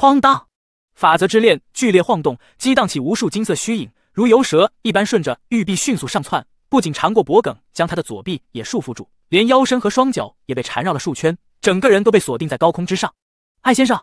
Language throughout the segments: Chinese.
哐当！法则之链剧烈晃动，激荡起无数金色虚影，如游蛇一般顺着玉臂迅速上窜，不仅缠过脖梗，将他的左臂也束缚住，连腰身和双脚也被缠绕了数圈，整个人都被锁定在高空之上。艾先生，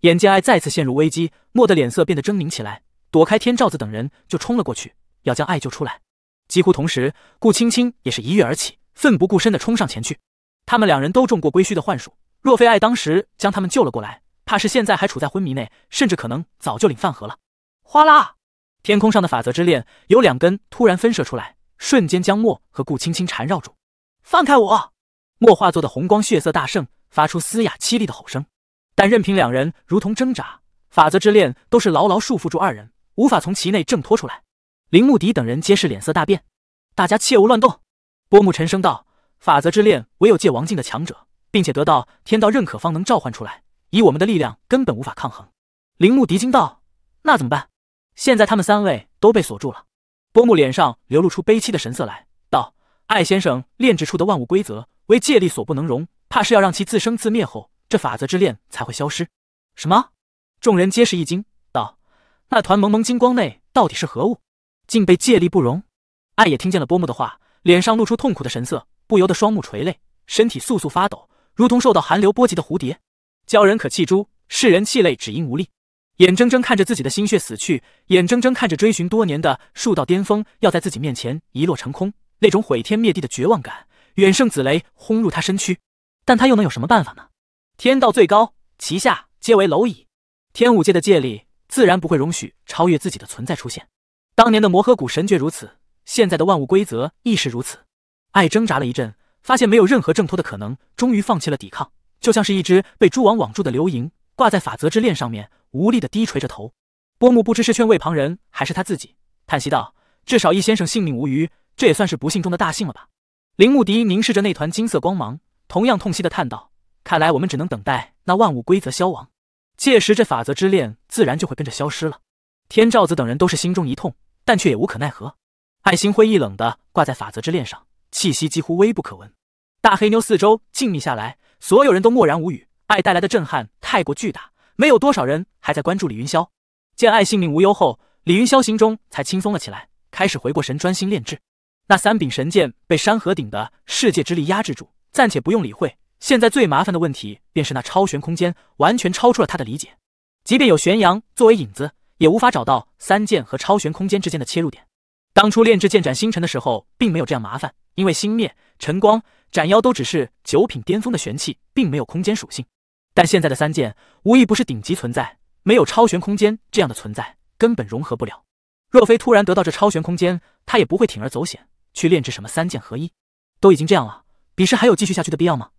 眼见艾再次陷入危机，莫的脸色变得狰狞起来，躲开天罩子等人就冲了过去，要将艾救出来。几乎同时，顾青青也是一跃而起，奋不顾身的冲上前去。他们两人都中过归墟的幻术，若非艾当时将他们救了过来。怕是现在还处在昏迷内，甚至可能早就领饭盒了。哗啦！天空上的法则之链有两根突然分射出来，瞬间将墨和顾青青缠绕住。放开我！墨化作的红光血色大盛，发出嘶哑凄厉的吼声。但任凭两人如同挣扎，法则之链都是牢牢束缚住二人，无法从其内挣脱出来。林木迪等人皆是脸色大变，大家切勿乱动。波木沉声道：“法则之链唯有界王境的强者，并且得到天道认可方能召唤出来。”以我们的力量根本无法抗衡，铃木迪惊道：“那怎么办？现在他们三位都被锁住了。”波木脸上流露出悲戚的神色来，道：“艾先生炼制出的万物规则为借力所不能容，怕是要让其自生自灭后，这法则之链才会消失。”什么？众人皆是一惊，道：“那团蒙蒙金光内到底是何物，竟被借力不容？”艾也听见了波木的话，脸上露出痛苦的神色，不由得双目垂泪，身体簌簌发抖，如同受到寒流波及的蝴蝶。鲛人可泣珠，世人泣泪只因无力。眼睁睁看着自己的心血死去，眼睁睁看着追寻多年的数道巅峰要在自己面前一落成空，那种毁天灭地的绝望感，远胜紫雷轰入他身躯。但他又能有什么办法呢？天道最高，其下皆为蝼蚁。天武界的界力自然不会容许超越自己的存在出现。当年的魔核谷神诀如此，现在的万物规则亦是如此。爱挣扎了一阵，发现没有任何挣脱的可能，终于放弃了抵抗。就像是一只被蛛网网住的流萤，挂在法则之链上面，无力的低垂着头。波木不知是劝慰旁人，还是他自己，叹息道：“至少易先生性命无虞，这也算是不幸中的大幸了吧。”铃木迪凝视着那团金色光芒，同样痛惜的叹道：“看来我们只能等待那万物规则消亡，届时这法则之链自然就会跟着消失了。”天照子等人都是心中一痛，但却也无可奈何。艾心灰意冷的挂在法则之链上，气息几乎微不可闻。大黑妞四周静谧下来。所有人都默然无语，爱带来的震撼太过巨大，没有多少人还在关注李云霄。见爱性命无忧后，李云霄心中才轻松了起来，开始回过神，专心炼制那三柄神剑。被山河顶的世界之力压制住，暂且不用理会。现在最麻烦的问题便是那超玄空间，完全超出了他的理解。即便有玄阳作为影子，也无法找到三剑和超玄空间之间的切入点。当初炼制剑斩星辰的时候，并没有这样麻烦，因为星灭晨光。斩妖都只是九品巅峰的玄器，并没有空间属性。但现在的三剑无一不是顶级存在，没有超玄空间这样的存在，根本融合不了。若非突然得到这超玄空间，他也不会铤而走险去炼制什么三剑合一。都已经这样了，比试还有继续下去的必要吗？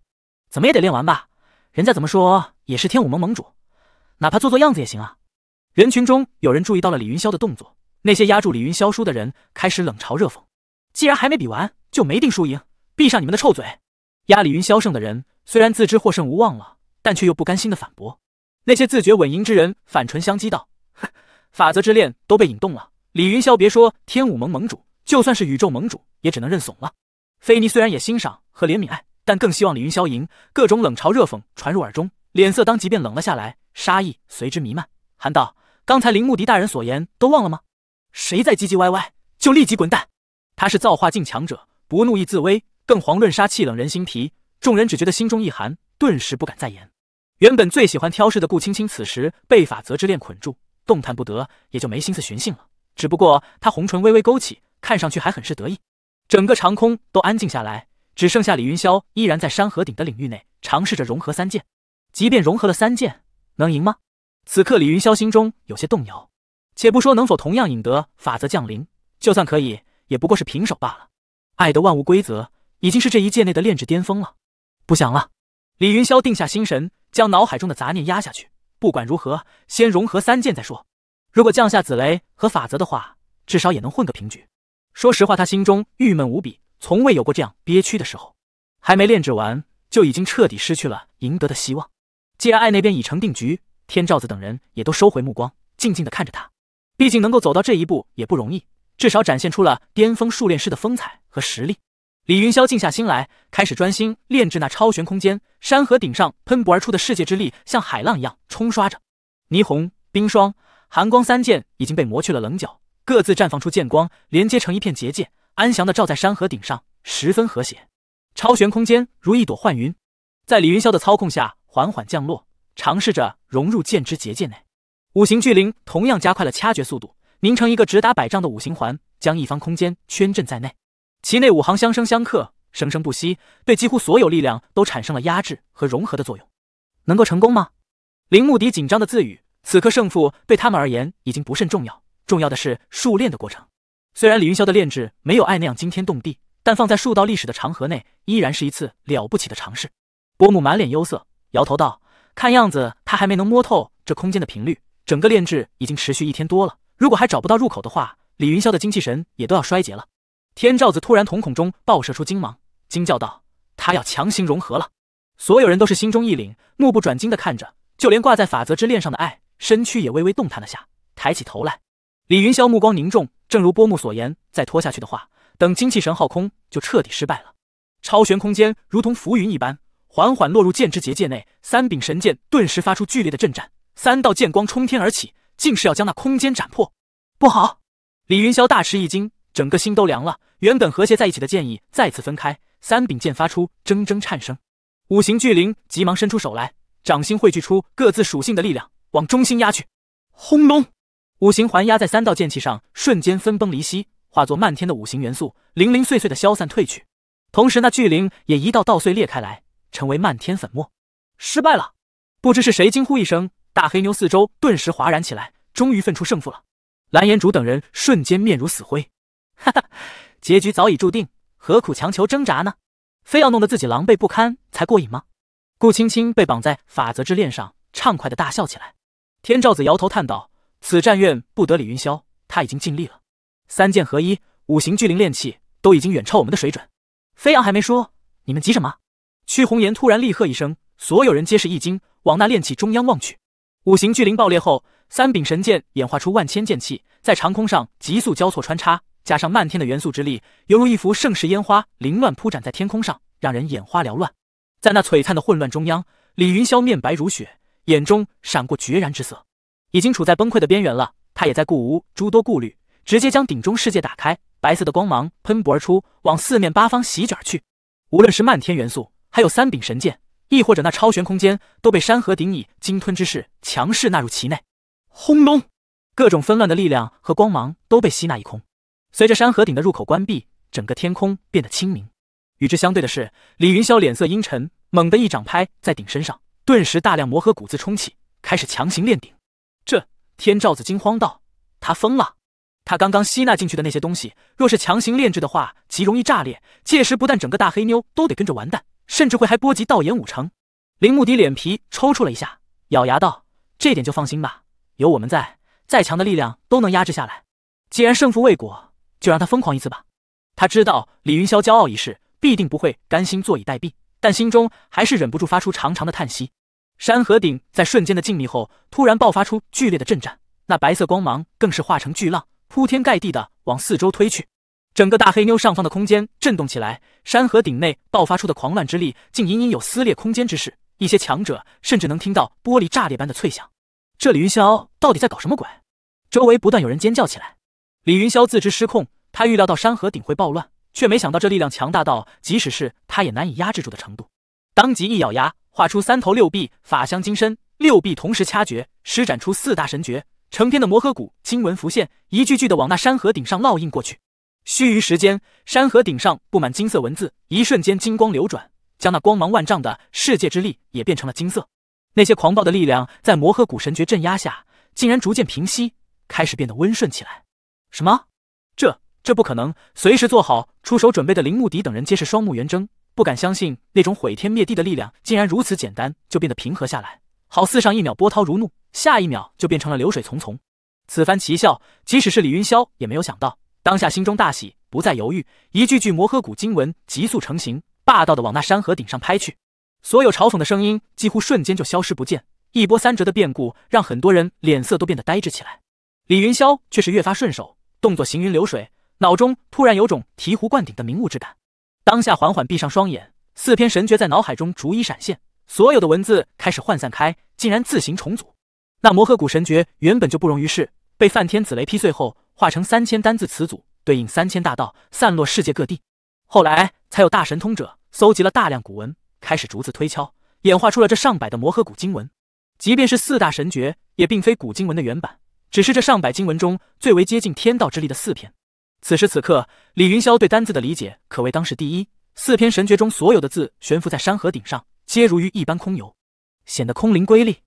怎么也得练完吧。人家怎么说也是天武盟盟主，哪怕做做样子也行啊。人群中有人注意到了李云霄的动作，那些压住李云霄输的人开始冷嘲热讽：既然还没比完，就没定输赢。闭上你们的臭嘴！压李云霄胜的人虽然自知获胜无望了，但却又不甘心的反驳。那些自觉稳赢之人反唇相讥道：“哼，法则之链都被引动了，李云霄别说天武盟盟主，就算是宇宙盟主也只能认怂了。”菲尼虽然也欣赏和怜悯爱，但更希望李云霄赢。各种冷嘲热讽传入耳中，脸色当即便冷了下来，杀意随之弥漫，喊道：“刚才铃木迪大人所言都忘了吗？谁在唧唧歪歪，就立即滚蛋！”他是造化境强者，不怒亦自威。更遑论杀气冷人心脾。众人只觉得心中一寒，顿时不敢再言。原本最喜欢挑事的顾青青，此时被法则之链捆住，动弹不得，也就没心思寻衅了。只不过她红唇微微勾起，看上去还很是得意。整个长空都安静下来，只剩下李云霄依然在山河顶的领域内尝试着融合三剑。即便融合了三剑，能赢吗？此刻李云霄心中有些动摇。且不说能否同样引得法则降临，就算可以，也不过是平手罢了。爱的万物规则。已经是这一界内的炼制巅峰了。不想了，李云霄定下心神，将脑海中的杂念压下去。不管如何，先融合三剑再说。如果降下紫雷和法则的话，至少也能混个平局。说实话，他心中郁闷无比，从未有过这样憋屈的时候。还没炼制完，就已经彻底失去了赢得的希望。既然爱那边已成定局，天照子等人也都收回目光，静静的看着他。毕竟能够走到这一步也不容易，至少展现出了巅峰术炼师的风采和实力。李云霄静下心来，开始专心炼制那超玄空间。山河顶上喷薄而出的世界之力，像海浪一样冲刷着。霓虹、冰霜、寒光三剑已经被磨去了棱角，各自绽放出剑光，连接成一片结界，安详的照在山河顶上，十分和谐。超玄空间如一朵幻云，在李云霄的操控下缓缓降落，尝试着融入剑之结界内。五行巨灵同样加快了掐诀速度，凝成一个直达百丈的五行环，将一方空间圈镇在内。其内五行相生相克，生生不息，对几乎所有力量都产生了压制和融合的作用。能够成功吗？林木迪紧张的自语。此刻胜负对他们而言已经不甚重要，重要的是数炼的过程。虽然李云霄的炼制没有爱那样惊天动地，但放在数道历史的长河内，依然是一次了不起的尝试。波姆满脸忧色，摇头道：“看样子他还没能摸透这空间的频率。整个炼制已经持续一天多了，如果还找不到入口的话，李云霄的精气神也都要衰竭了。”天照子突然瞳孔中爆射出金芒，惊叫道：“他要强行融合了！”所有人都是心中一凛，目不转睛的看着，就连挂在法则之链上的爱身躯也微微动弹了下，抬起头来。李云霄目光凝重，正如波木所言，再拖下去的话，等精气神耗空，就彻底失败了。超玄空间如同浮云一般，缓缓落入剑之结界内，三柄神剑顿时发出剧烈的震颤，三道剑光冲天而起，竟是要将那空间斩破！不好！李云霄大吃一惊，整个心都凉了。原本和谐在一起的剑意再次分开，三柄剑发出铮铮颤声。五行巨灵急忙伸出手来，掌心汇聚出各自属性的力量，往中心压去。轰隆！五行环压在三道剑气上，瞬间分崩离析，化作漫天的五行元素，零零碎碎的消散退去。同时，那巨灵也一道道碎裂开来，成为漫天粉末。失败了！不知是谁惊呼一声，大黑牛四周顿时哗然起来。终于分出胜负了。蓝颜主等人瞬间面如死灰。哈哈。结局早已注定，何苦强求挣扎呢？非要弄得自己狼狈不堪才过瘾吗？顾青青被绑在法则之链上，畅快的大笑起来。天照子摇头叹道：“此战愿不得李云霄，他已经尽力了。三剑合一，五行巨灵炼气，都已经远超我们的水准。”飞扬还没说，你们急什么？曲红颜突然厉喝一声，所有人皆是一惊，往那炼器中央望去。五行巨灵爆裂后，三柄神剑演化出万千剑气，在长空上急速交错穿插。加上漫天的元素之力，犹如一幅盛世烟花，凌乱铺展在天空上，让人眼花缭乱。在那璀璨的混乱中央，李云霄面白如雪，眼中闪过决然之色，已经处在崩溃的边缘了。他也在顾无诸多顾虑，直接将顶中世界打开，白色的光芒喷薄而出，往四面八方席卷去。无论是漫天元素，还有三柄神剑，亦或者那超玄空间，都被山河鼎以鲸吞之势强势纳入其内。轰隆，各种纷乱的力量和光芒都被吸纳一空。随着山河顶的入口关闭，整个天空变得清明。与之相对的是，李云霄脸色阴沉，猛地一掌拍在鼎身上，顿时大量魔核骨子冲起，开始强行炼顶。这天罩子惊慌道：“他疯了！他刚刚吸纳进去的那些东西，若是强行炼制的话，极容易炸裂。届时不但整个大黑妞都得跟着完蛋，甚至会还波及道炎五城。”林牧笛脸皮抽搐了一下，咬牙道：“这点就放心吧，有我们在，再强的力量都能压制下来。既然胜负未果，就让他疯狂一次吧。他知道李云霄骄傲一世，必定不会甘心坐以待毙，但心中还是忍不住发出长长的叹息。山河顶在瞬间的静谧后，突然爆发出剧烈的震颤，那白色光芒更是化成巨浪，铺天盖地的往四周推去。整个大黑妞上方的空间震动起来，山河顶内爆发出的狂乱之力，竟隐隐有撕裂空间之势。一些强者甚至能听到玻璃炸裂般的脆响。这李云霄到底在搞什么鬼？周围不断有人尖叫起来。李云霄自知失控。他预料到山河顶会暴乱，却没想到这力量强大到即使是他也难以压制住的程度。当即一咬牙，画出三头六臂法相金身，六臂同时掐诀，施展出四大神诀，成片的魔河谷经文浮现，一句句的往那山河顶上烙印过去。须臾时间，山河顶上布满金色文字，一瞬间金光流转，将那光芒万丈的世界之力也变成了金色。那些狂暴的力量在魔河谷神诀镇压下，竟然逐渐平息，开始变得温顺起来。什么？这不可能！随时做好出手准备的林木迪等人皆是双目圆睁，不敢相信那种毁天灭地的力量竟然如此简单就变得平和下来，好似上一秒波涛如怒，下一秒就变成了流水淙淙。此番奇效，即使是李云霄也没有想到，当下心中大喜，不再犹豫，一句句摩诃古经文急速成型，霸道的往那山河顶上拍去。所有嘲讽的声音几乎瞬间就消失不见，一波三折的变故让很多人脸色都变得呆滞起来。李云霄却是越发顺手，动作行云流水。脑中突然有种醍醐灌顶的明悟之感，当下缓缓闭上双眼，四篇神诀在脑海中逐一闪现，所有的文字开始涣散开，竟然自行重组。那魔合古神诀原本就不容于世，被梵天紫雷劈碎后，化成三千单字词组，对应三千大道，散落世界各地。后来才有大神通者搜集了大量古文，开始逐字推敲，演化出了这上百的魔合古经文。即便是四大神诀，也并非古经文的原版，只是这上百经文中最为接近天道之力的四篇。此时此刻，李云霄对单字的理解可谓当世第一。四篇神诀中所有的字悬浮在山河顶上，皆如鱼一般空游，显得空灵瑰丽。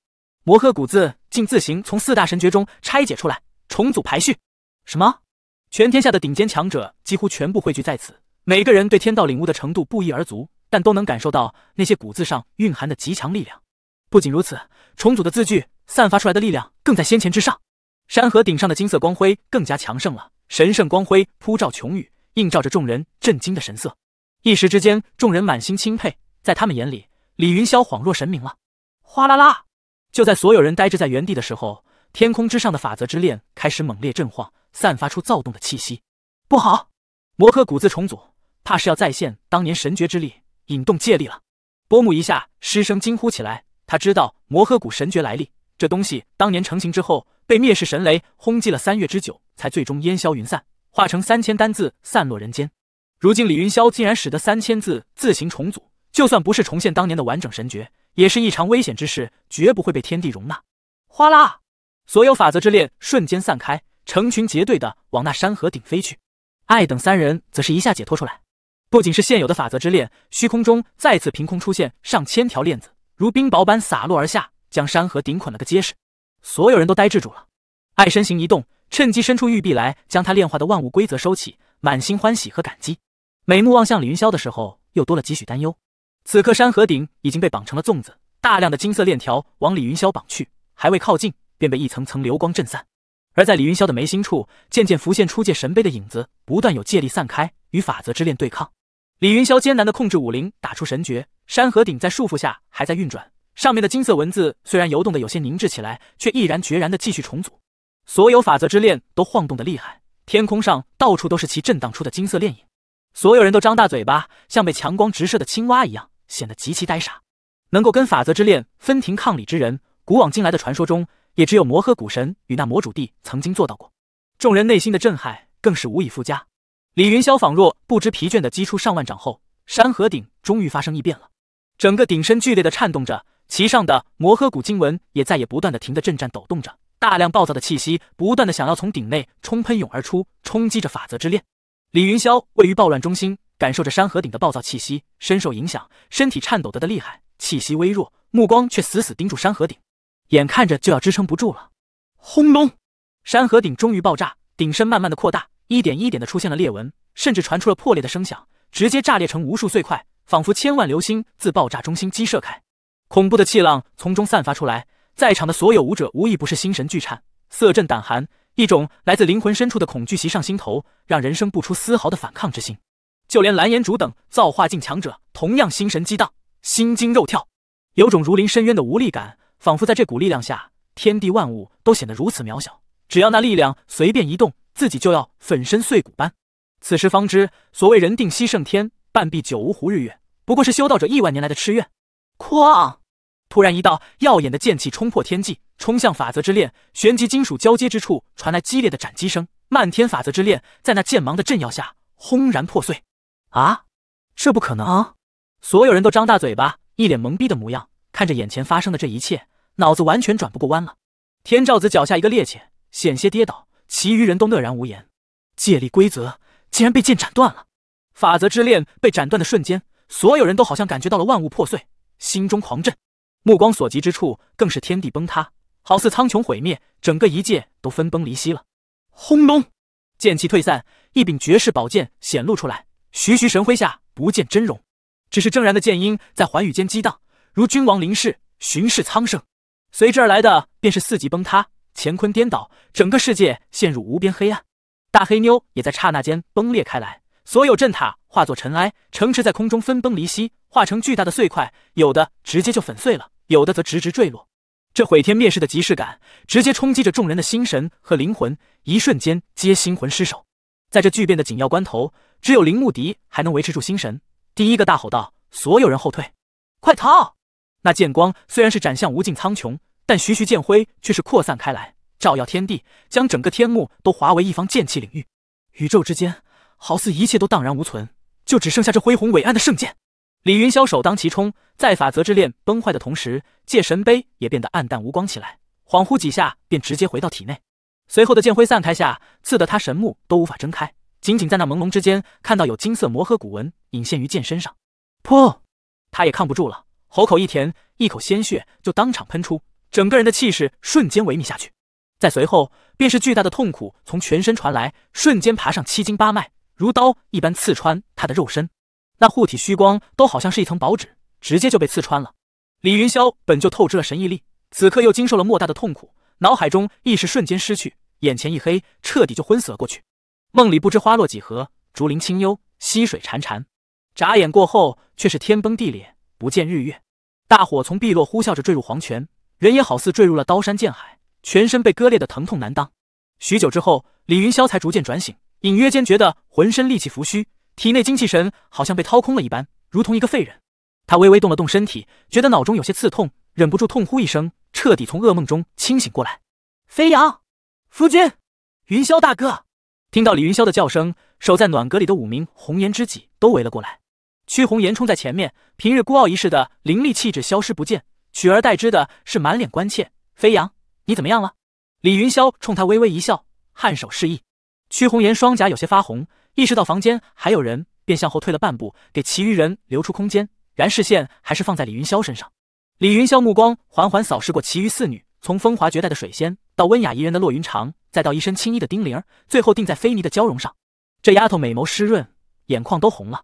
摩诃古字竟自行从四大神诀中拆解出来，重组排序。什么？全天下的顶尖强者几乎全部汇聚在此，每个人对天道领悟的程度不一而足，但都能感受到那些古字上蕴含的极强力量。不仅如此，重组的字句散发出来的力量更在先前之上。山河顶上的金色光辉更加强盛了。神圣光辉铺照穹宇，映照着众人震惊的神色。一时之间，众人满心钦佩，在他们眼里，李云霄恍若神明了。哗啦啦！就在所有人呆滞在原地的时候，天空之上的法则之链开始猛烈震晃，散发出躁动的气息。不好！摩诃骨自重组，怕是要再现当年神诀之力，引动借力了。波木一下失声惊呼起来，他知道摩诃骨神诀来历，这东西当年成型之后，被灭世神雷轰击了三月之久。才最终烟消云散，化成三千单字散落人间。如今李云霄竟然使得三千字自行重组，就算不是重现当年的完整神诀，也是异常危险之事，绝不会被天地容纳。哗啦，所有法则之链瞬间散开，成群结队的往那山河顶飞去。爱等三人则是一下解脱出来。不仅是现有的法则之链，虚空中再次凭空出现上千条链子，如冰雹般洒落而下，将山河顶捆了个结实。所有人都呆滞住了。爱身形一动。趁机伸出玉臂来，将他炼化的万物规则收起，满心欢喜和感激。美目望向李云霄的时候，又多了几许担忧。此刻山河鼎已经被绑成了粽子，大量的金色链条往李云霄绑去，还未靠近，便被一层层流光震散。而在李云霄的眉心处，渐渐浮现出界神碑的影子，不断有界力散开，与法则之链对抗。李云霄艰难地控制武灵打出神诀，山河鼎在束缚下还在运转，上面的金色文字虽然游动的有些凝滞起来，却毅然决然地继续重组。所有法则之链都晃动的厉害，天空上到处都是其震荡出的金色链影。所有人都张大嘴巴，像被强光直射的青蛙一样，显得极其呆傻。能够跟法则之链分庭抗礼之人，古往今来的传说中也只有摩诃古神与那魔主帝曾经做到过。众人内心的震撼更是无以复加。李云霄仿若不知疲倦的击出上万掌后，山河顶终于发生异变了，整个顶身剧烈的颤动着，其上的摩诃古经文也再也不断的停的震颤抖动着。大量暴躁的气息不断的想要从顶内冲喷涌而出，冲击着法则之链。李云霄位于暴乱中心，感受着山河顶的暴躁气息，深受影响，身体颤抖得的厉害，气息微弱，目光却死死盯住山河顶，眼看着就要支撑不住了。轰隆！山河顶终于爆炸，顶身慢慢的扩大，一点一点的出现了裂纹，甚至传出了破裂的声响，直接炸裂成无数碎块，仿佛千万流星自爆炸中心激射开，恐怖的气浪从中散发出来。在场的所有武者无一不是心神俱颤、色震胆寒，一种来自灵魂深处的恐惧袭上心头，让人生不出丝毫的反抗之心。就连蓝延主等造化境强者，同样心神激荡、心惊肉跳，有种如临深渊的无力感，仿佛在这股力量下，天地万物都显得如此渺小。只要那力量随便一动，自己就要粉身碎骨般。此时方知，所谓人定胜天，半壁九无湖日月，不过是修道者亿万年来的痴怨。哐！突然，一道耀眼的剑气冲破天际，冲向法则之链。玄极金属交接之处传来激烈的斩击声，漫天法则之链在那剑芒的镇压下轰然破碎。啊！这不可能！所有人都张大嘴巴，一脸懵逼的模样，看着眼前发生的这一切，脑子完全转不过弯了。天照子脚下一个趔趄，险些跌倒，其余人都愕然无言。借力规则竟然被剑斩断了！法则之链被斩断的瞬间，所有人都好像感觉到了万物破碎，心中狂震。目光所及之处，更是天地崩塌，好似苍穹毁灭，整个一界都分崩离析了。轰隆，剑气退散，一柄绝世宝剑显露出来，徐徐神辉下不见真容，只是铮然的剑音在寰宇间激荡，如君王临世巡视苍生。随之而来的便是四级崩塌，乾坤颠倒，整个世界陷入无边黑暗。大黑妞也在刹那间崩裂开来。所有阵塔化作尘埃，城池在空中分崩离析，化成巨大的碎块，有的直接就粉碎了，有的则直直坠落。这毁天灭世的即视感，直接冲击着众人的心神和灵魂，一瞬间皆心魂失守。在这巨变的紧要关头，只有铃木迪还能维持住心神，第一个大吼道：“所有人后退，快逃！”那剑光虽然是斩向无尽苍穹，但徐徐剑辉却是扩散开来，照耀天地，将整个天幕都划为一方剑气领域。宇宙之间。好似一切都荡然无存，就只剩下这恢宏伟岸的圣剑。李云霄首当其冲，在法则之链崩坏的同时，界神碑也变得暗淡无光起来。恍惚几下，便直接回到体内。随后的剑辉散开下，刺得他神目都无法睁开，仅仅在那朦胧之间看到有金色魔核古文隐现于剑身上。噗，他也抗不住了，喉口一甜，一口鲜血就当场喷出，整个人的气势瞬间萎靡下去。在随后，便是巨大的痛苦从全身传来，瞬间爬上七经八脉。如刀一般刺穿他的肉身，那护体虚光都好像是一层薄纸，直接就被刺穿了。李云霄本就透支了神毅力，此刻又经受了莫大的痛苦，脑海中意识瞬间失去，眼前一黑，彻底就昏死了过去。梦里不知花落几何，竹林清幽，溪水潺潺。眨眼过后，却是天崩地裂，不见日月。大火从碧落呼啸着坠入黄泉，人也好似坠入了刀山剑海，全身被割裂的疼痛难当。许久之后，李云霄才逐渐转醒。隐约间觉得浑身力气浮虚，体内精气神好像被掏空了一般，如同一个废人。他微微动了动身体，觉得脑中有些刺痛，忍不住痛呼一声，彻底从噩梦中清醒过来。飞扬，夫君，云霄大哥！听到李云霄的叫声，守在暖阁里的五名红颜知己都围了过来。曲红颜冲在前面，平日孤傲一世的凌厉气质消失不见，取而代之的是满脸关切。飞扬，你怎么样了？李云霄冲他微微一笑，颔首示意。曲红颜双颊有些发红，意识到房间还有人，便向后退了半步，给其余人留出空间。然视线还是放在李云霄身上。李云霄目光缓缓扫视过其余四女，从风华绝代的水仙，到温雅怡人的洛云长，再到一身青衣的丁玲儿，最后定在菲妮的娇容上。这丫头美眸湿润，眼眶都红了，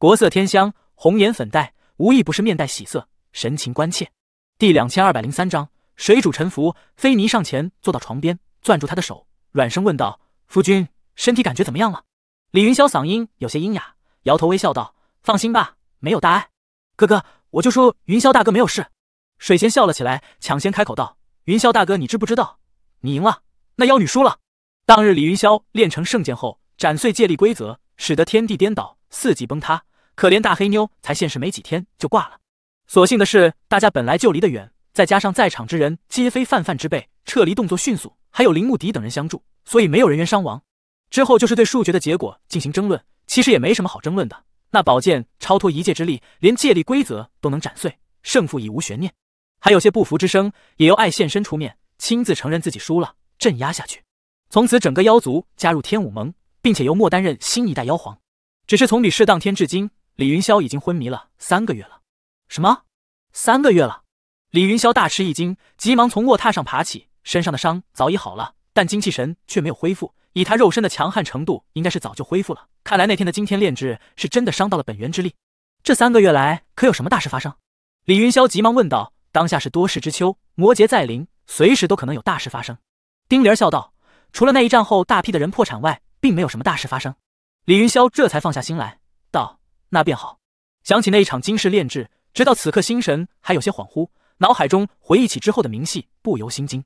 国色天香，红颜粉黛，无一不是面带喜色，神情关切。第两千二百零三章水主沉浮。菲妮上前坐到床边，攥住她的手，软声问道。夫君身体感觉怎么样了？李云霄嗓音有些阴哑，摇头微笑道：“放心吧，没有大碍。”哥哥，我就说云霄大哥没有事。水仙笑了起来，抢先开口道：“云霄大哥，你知不知道，你赢了，那妖女输了。当日李云霄练成圣剑后，斩碎借力规则，使得天地颠倒，四季崩塌。可怜大黑妞才现世没几天就挂了。所幸的是，大家本来就离得远，再加上在场之人皆非泛泛之辈，撤离动作迅速，还有林木迪等人相助。”所以没有人员伤亡，之后就是对数决的结果进行争论。其实也没什么好争论的，那宝剑超脱一界之力，连界力规则都能斩碎，胜负已无悬念。还有些不服之声，也由爱现身出面，亲自承认自己输了，镇压下去。从此整个妖族加入天武盟，并且由莫担任新一代妖皇。只是从比试当天至今，李云霄已经昏迷了三个月了。什么？三个月了？李云霄大吃一惊，急忙从卧榻上爬起，身上的伤早已好了。但精气神却没有恢复，以他肉身的强悍程度，应该是早就恢复了。看来那天的惊天炼制是真的伤到了本源之力。这三个月来，可有什么大事发生？李云霄急忙问道。当下是多事之秋，魔劫在临，随时都可能有大事发生。丁玲儿笑道：“除了那一战后大批的人破产外，并没有什么大事发生。”李云霄这才放下心来，道：“那便好。”想起那一场惊世炼制，直到此刻心神还有些恍惚，脑海中回忆起之后的明细，不由心惊。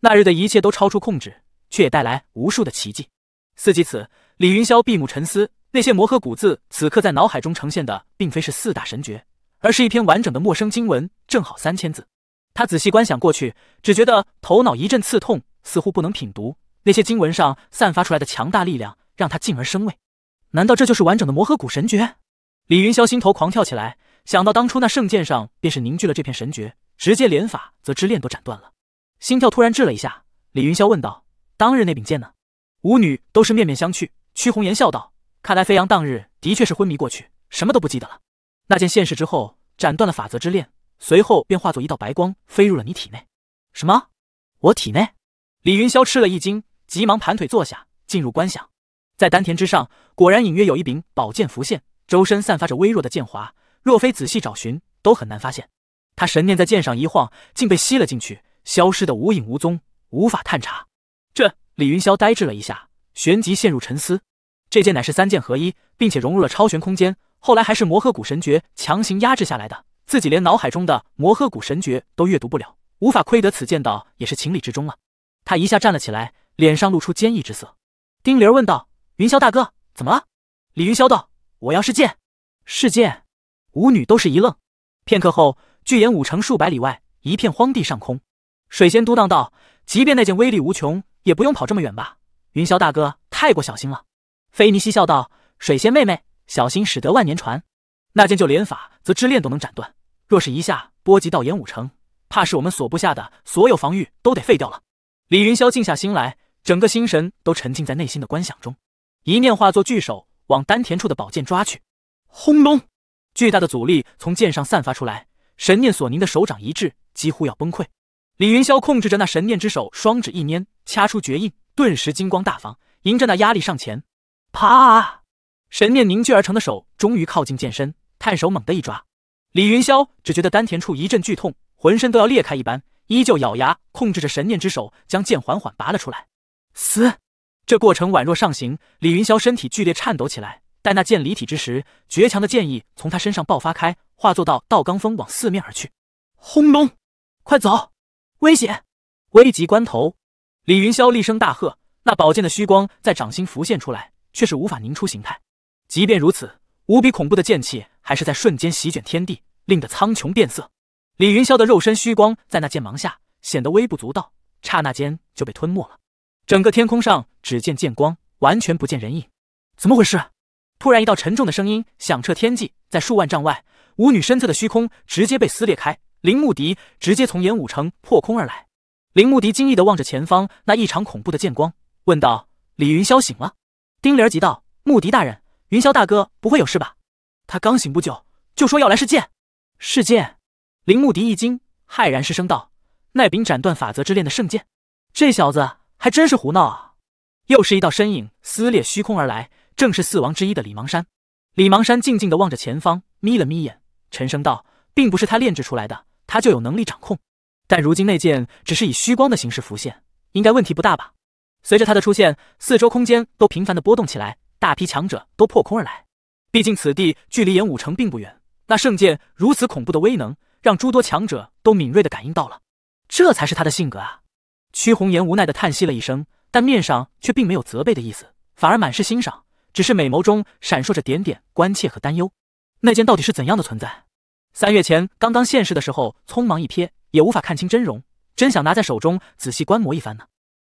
那日的一切都超出控制，却也带来无数的奇迹。思及此，李云霄闭目沉思，那些魔核古字此刻在脑海中呈现的，并非是四大神诀，而是一篇完整的陌生经文，正好三千字。他仔细观想过去，只觉得头脑一阵刺痛，似乎不能品读那些经文上散发出来的强大力量，让他敬而生畏。难道这就是完整的魔核古神诀？李云霄心头狂跳起来，想到当初那圣剑上便是凝聚了这片神诀，直接连法则之链都斩断了。心跳突然滞了一下，李云霄问道：“当日那柄剑呢？”舞女都是面面相觑。曲红颜笑道：“看来飞扬当日的确是昏迷过去，什么都不记得了。那剑现世之后，斩断了法则之链，随后便化作一道白光，飞入了你体内。”“什么？我体内？”李云霄吃了一惊，急忙盘腿坐下，进入观想。在丹田之上，果然隐约有一柄宝剑浮现，周身散发着微弱的剑华，若非仔细找寻，都很难发现。他神念在剑上一晃，竟被吸了进去。消失的无影无踪，无法探查。这李云霄呆滞了一下，旋即陷入沉思。这件乃是三剑合一，并且融入了超玄空间，后来还是魔鹤谷神诀强行压制下来的。自己连脑海中的魔鹤谷神诀都阅读不了，无法窥得此剑道，也是情理之中了。他一下站了起来，脸上露出坚毅之色。丁玲问道：“云霄大哥，怎么了？”李云霄道：“我要试剑。”试剑，舞女都是一愣。片刻后，巨岩五城数百里外一片荒地上空。水仙嘟囔道：“即便那件威力无穷，也不用跑这么远吧？”云霄大哥太过小心了。菲尼西笑道：“水仙妹妹，小心使得万年船。那件就连法则之链都能斩断，若是一下波及到演武城，怕是我们所布下的所有防御都得废掉了。”李云霄静下心来，整个心神都沉浸在内心的观想中，一念化作巨手往丹田处的宝剑抓去。轰隆！巨大的阻力从剑上散发出来，神念索凝的手掌一滞，几乎要崩溃。李云霄控制着那神念之手，双指一捏，掐出绝印，顿时金光大放，迎着那压力上前。啪！神念凝聚而成的手终于靠近剑身，探手猛地一抓。李云霄只觉得丹田处一阵剧痛，浑身都要裂开一般，依旧咬牙控制着神念之手，将剑缓缓拔了出来。嘶！这过程宛若上行，李云霄身体剧烈颤抖起来。待那剑离体之时，绝强的剑意从他身上爆发开，化作道道罡风往四面而去。轰隆！快走！危险！危急关头，李云霄厉声大喝，那宝剑的虚光在掌心浮现出来，却是无法凝出形态。即便如此，无比恐怖的剑气还是在瞬间席卷天地，令得苍穹变色。李云霄的肉身虚光在那剑芒下显得微不足道，刹那间就被吞没了。整个天空上只见剑光，完全不见人影。怎么回事？突然一道沉重的声音响彻天际，在数万丈外，舞女身侧的虚空直接被撕裂开。林木迪直接从演武城破空而来，林木迪惊异的望着前方那异常恐怖的剑光，问道：“李云霄醒了？”丁玲儿急道：“木迪大人，云霄大哥不会有事吧？他刚醒不久，就说要来试剑。”试剑。林木迪一惊，骇然失声道：“奈柄斩断法则之链的圣剑，这小子还真是胡闹啊！”又是一道身影撕裂虚空而来，正是四王之一的李芒山。李芒山静静的望着前方，眯了眯眼，沉声道：“并不是他炼制出来的。”他就有能力掌控，但如今那剑只是以虚光的形式浮现，应该问题不大吧？随着他的出现，四周空间都频繁的波动起来，大批强者都破空而来。毕竟此地距离演武城并不远，那圣剑如此恐怖的威能，让诸多强者都敏锐的感应到了。这才是他的性格啊！曲红颜无奈的叹息了一声，但面上却并没有责备的意思，反而满是欣赏，只是美眸中闪烁着点点关切和担忧。那剑到底是怎样的存在？三月前刚刚现世的时候，匆忙一瞥也无法看清真容，真想拿在手中仔细观摩一番呢。